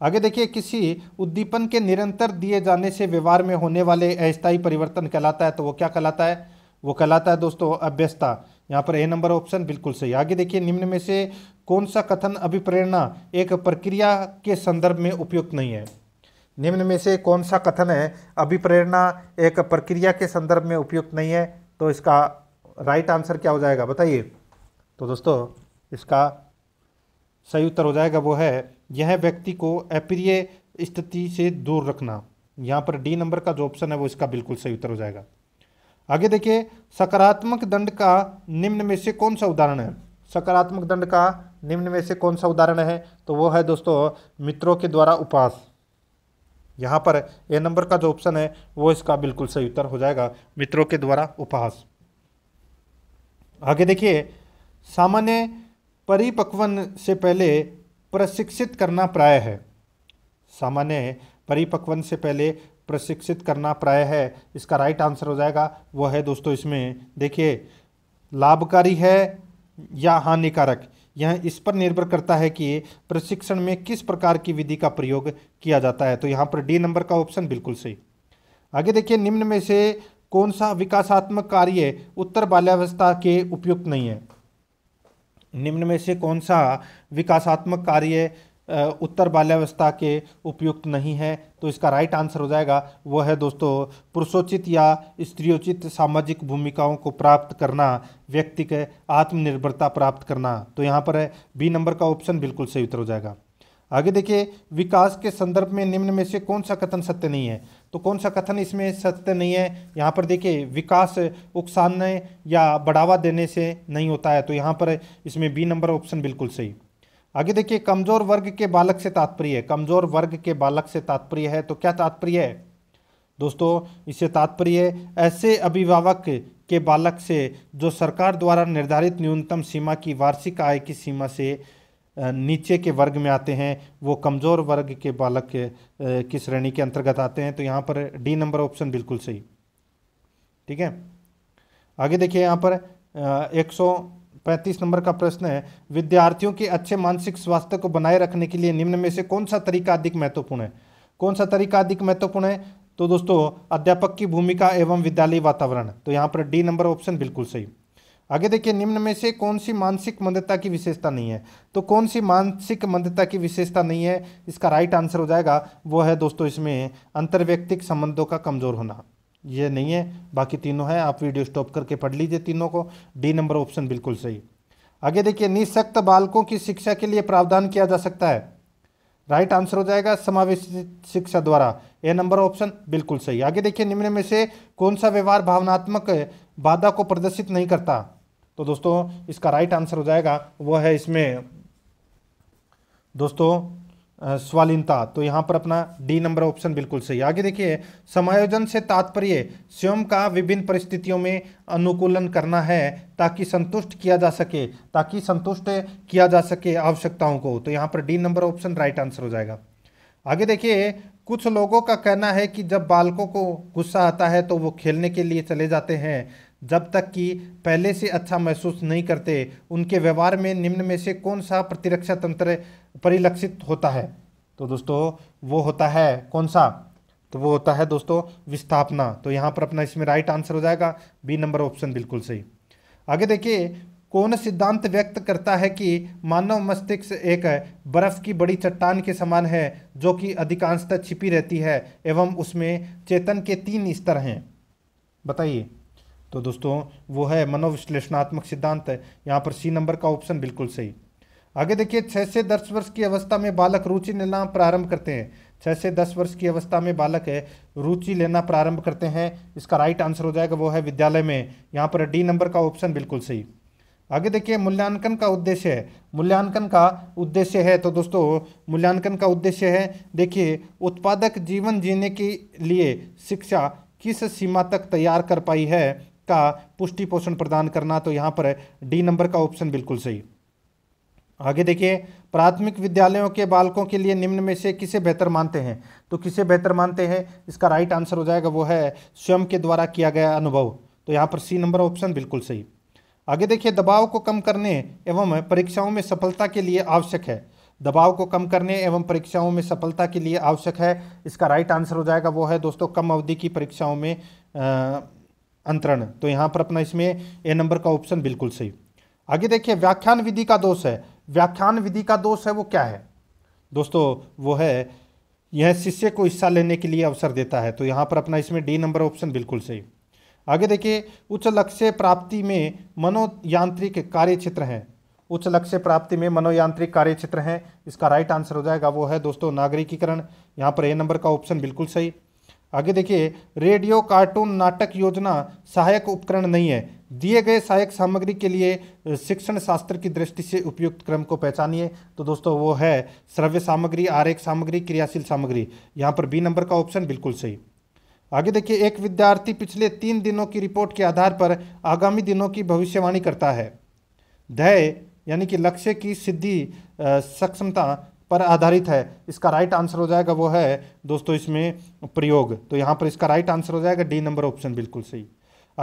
आगे देखिए किसी उद्दीपन के निरंतर दिए जाने से व्यवहार में होने वाले अस्थायी परिवर्तन कहलाता है तो वो क्या कहलाता है वो कहलाता है दोस्तों अभ्यस्ता यहाँ पर ए नंबर ऑप्शन बिल्कुल सही आगे देखिए निम्न में से कौन सा कथन अभिप्रेरणा एक प्रक्रिया के संदर्भ में उपयुक्त नहीं है निम्न में से कौन सा कथन है अभिप्रेरणा एक प्रक्रिया के संदर्भ में उपयुक्त नहीं है तो इसका राइट आंसर क्या हो जाएगा बताइए तो दोस्तों इसका सही उत्तर हो जाएगा वो है यह व्यक्ति को अप्रिय स्थिति से दूर रखना यहाँ पर डी नंबर का जो ऑप्शन है वो इसका बिल्कुल सही उत्तर हो जाएगा आगे देखिए सकारात्मक दंड का निम्न में से कौन सा उदाहरण है सकारात्मक दंड का निम्न में से कौन सा उदाहरण है तो वो है दोस्तों मित्रों के द्वारा उपास यहाँ पर ए नंबर का जो ऑप्शन है वो इसका बिल्कुल सही उत्तर हो जाएगा मित्रों के द्वारा उपहास आगे देखिए सामान्य परिपक्वन से पहले प्रशिक्षित करना प्राय है सामान्य परिपक्वन से पहले प्रशिक्षित करना प्राय है इसका राइट आंसर हो जाएगा वो है दोस्तों इसमें देखिए लाभकारी है या हानिकारक यह इस पर निर्भर करता है कि प्रशिक्षण में किस प्रकार की विधि का प्रयोग किया जाता है तो यहाँ पर डी नंबर का ऑप्शन बिल्कुल सही आगे देखिए निम्न में से कौन सा विकासात्मक कार्य उत्तर बाल्यावस्था के उपयुक्त नहीं है निम्न में से कौन सा विकासात्मक कार्य उत्तर बाल्यावस्था के उपयुक्त नहीं है तो इसका राइट आंसर हो जाएगा वो है दोस्तों पुरुषोचित या स्त्रियोचित सामाजिक भूमिकाओं को प्राप्त करना व्यक्ति के आत्मनिर्भरता प्राप्त करना तो यहाँ पर है बी नंबर का ऑप्शन बिल्कुल सही उत्तर हो जाएगा आगे देखिए विकास के संदर्भ में निम्न में से कौन सा कथन सत्य नहीं है तो कौन सा कथन इसमें सत्य नहीं है यहाँ पर देखिए विकास उकसाने या बढ़ावा देने से नहीं होता है तो यहाँ पर इसमें बी नंबर ऑप्शन बिल्कुल सही आगे देखिए कमजोर वर्ग के बालक से तात्पर्य कमजोर वर्ग के बालक से तात्पर्य है तो क्या तात्पर्य है दोस्तों इससे तात्पर्य ऐसे अभिभावक के बालक से जो सरकार द्वारा निर्धारित न्यूनतम सीमा की वार्षिक आय की सीमा से नीचे के वर्ग में आते हैं वो कमज़ोर वर्ग के बालक की श्रेणी के अंतर्गत आते हैं तो यहाँ पर डी नंबर ऑप्शन बिल्कुल सही ठीक है आगे देखिए यहाँ पर एक सौ पैंतीस नंबर का प्रश्न है विद्यार्थियों के अच्छे मानसिक स्वास्थ्य को बनाए रखने के लिए निम्न में से कौन सा तरीका अधिक महत्वपूर्ण है कौन सा तरीका अधिक महत्वपूर्ण है तो दोस्तों अध्यापक की भूमिका एवं विद्यालय वातावरण तो यहाँ पर डी नंबर ऑप्शन बिल्कुल सही आगे देखिए निम्न में से कौन सी मानसिक मंदता की विशेषता नहीं है तो कौन सी मानसिक मंदता की विशेषता नहीं है इसका राइट आंसर हो जाएगा वो है दोस्तों इसमें अंतर्व्यक्तिक संबंधों का कमजोर होना ये नहीं है बाकी तीनों हैं आप वीडियो स्टॉप करके पढ़ लीजिए तीनों को डी नंबर ऑप्शन बिल्कुल सही आगे देखिए निःशक्त बालकों की शिक्षा के लिए प्रावधान किया जा सकता है राइट आंसर हो जाएगा समावेश शिक्षा द्वारा ए नंबर ऑप्शन बिल्कुल सही आगे देखिए निम्न में से कौन सा व्यवहार भावनात्मक बाधा को प्रदर्शित नहीं करता तो दोस्तों इसका राइट आंसर हो जाएगा वो है इसमें दोस्तों स्वालीनता तो यहाँ पर अपना डी नंबर ऑप्शन बिल्कुल सही आगे देखिए समायोजन से तात्पर्य स्वयं का विभिन्न परिस्थितियों में अनुकूलन करना है ताकि संतुष्ट किया जा सके ताकि संतुष्ट किया जा सके आवश्यकताओं को तो यहाँ पर D number option right answer हो जाएगा आगे देखिए कुछ लोगों का कहना है कि जब बालकों को गुस्सा आता है तो वो खेलने के लिए चले जाते हैं जब तक कि पहले से अच्छा महसूस नहीं करते उनके व्यवहार में निम्न में से कौन सा प्रतिरक्षा तंत्र परिलक्षित होता है तो दोस्तों वो होता है कौन सा तो वो होता है दोस्तों विस्थापना तो यहाँ पर अपना इसमें राइट आंसर हो जाएगा बी नंबर ऑप्शन बिल्कुल सही आगे देखिए कौन सिद्धांत व्यक्त करता है कि मानव मस्तिष्क एक बर्फ की बड़ी चट्टान के समान है जो कि अधिकांशतः छिपी रहती है एवं उसमें चेतन के तीन स्तर हैं बताइए तो दोस्तों वो है मनोविश्लेषणात्मक सिद्धांत यहाँ पर सी नंबर का ऑप्शन बिल्कुल सही आगे देखिए छः से दस वर्ष की अवस्था में बालक रुचि लेना प्रारंभ करते हैं छः से दस वर्ष की अवस्था में बालक है रुचि लेना प्रारंभ करते हैं इसका राइट आंसर हो जाएगा वो है विद्यालय में यहाँ पर डी नंबर का ऑप्शन बिल्कुल सही आगे देखिए मूल्यांकन का उद्देश्य है मूल्यांकन का उद्देश्य है तो दोस्तों मूल्यांकन का उद्देश्य है देखिए उत्पादक जीवन जीने के लिए शिक्षा किस सीमा तक तैयार कर पाई है का पुष्टि पोषण प्रदान करना तो यहाँ पर डी नंबर का ऑप्शन बिल्कुल सही आगे देखिए प्राथमिक विद्यालयों के बालकों के लिए निम्न में से किसे बेहतर मानते हैं तो किसे बेहतर मानते हैं इसका राइट आंसर हो जाएगा वो है स्वयं के द्वारा किया गया अनुभव तो यहाँ पर सी नंबर ऑप्शन बिल्कुल सही आगे देखिए दबाव को कम करने एवं परीक्षाओं में सफलता के लिए आवश्यक है दबाव को कम करने एवं परीक्षाओं में सफलता के लिए आवश्यक है इसका राइट आंसर हो जाएगा वो है दोस्तों कम अवधि की परीक्षाओं में अंतरण तो यहाँ पर अपना इसमें ए नंबर का ऑप्शन बिल्कुल सही आगे देखिए व्याख्यान विधि का दोष है व्याख्यान विधि का दोष है वो क्या है दोस्तों वो है यह शिष्य को हिस्सा लेने के लिए अवसर देता है तो यहाँ पर अपना इसमें डी नंबर ऑप्शन बिल्कुल सही आगे देखिए उच्च लक्ष्य प्राप्ति में मनोयांत्रिक कार्य क्षेत्र हैं उच्च लक्ष्य प्राप्ति में मनोयांत्रिक कार्य क्षेत्र हैं इसका राइट आंसर हो जाएगा वो है दोस्तों नागरिकीकरण यहाँ पर ए नंबर का ऑप्शन बिल्कुल सही आगे देखिए रेडियो कार्टून नाटक योजना सहायक उपकरण नहीं है दिए गए सहायक सामग्री के लिए शिक्षण शास्त्र की दृष्टि से उपयुक्त क्रम को पहचानिए तो दोस्तों वो है श्रव्य सामग्री आरेख सामग्री क्रियाशील सामग्री यहाँ पर बी नंबर का ऑप्शन बिल्कुल सही आगे देखिए एक विद्यार्थी पिछले तीन दिनों की रिपोर्ट के आधार पर आगामी दिनों की भविष्यवाणी करता है धैय यानी कि लक्ष्य की सिद्धि सक्षमता पर आधारित है इसका राइट आंसर हो जाएगा वो है दोस्तों इसमें प्रयोग तो यहाँ पर इसका राइट आंसर हो जाएगा डी नंबर ऑप्शन बिल्कुल सही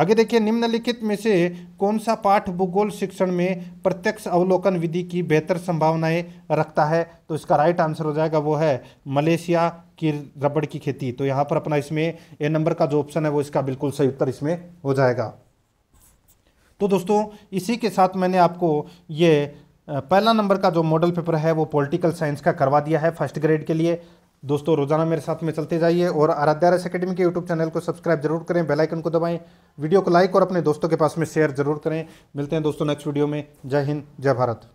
आगे देखिए निम्नलिखित में से कौन सा पाठ भूगोल शिक्षण में प्रत्यक्ष अवलोकन विधि की बेहतर संभावनाएं रखता है तो इसका राइट आंसर हो जाएगा वो है मलेशिया की रबड़ की खेती तो यहाँ पर अपना इसमें ए नंबर का जो ऑप्शन है वो इसका बिल्कुल सही उत्तर इसमें हो जाएगा तो दोस्तों इसी के साथ मैंने आपको ये पहला नंबर का जो मॉडल पेपर है वो पॉलिटिकल साइंस का करवा दिया है फर्स्ट ग्रेड के लिए दोस्तों रोजाना मेरे साथ में चलते जाइए और आराध्या रस अकेडमी के यूट्यूब चैनल को सब्सक्राइब जरूर करें बेल आइकन को दबाएं वीडियो को लाइक और अपने दोस्तों के पास में शेयर जरूर करें मिलते हैं दोस्तों नेक्स्ट वीडियो में जय हिंद जय भारत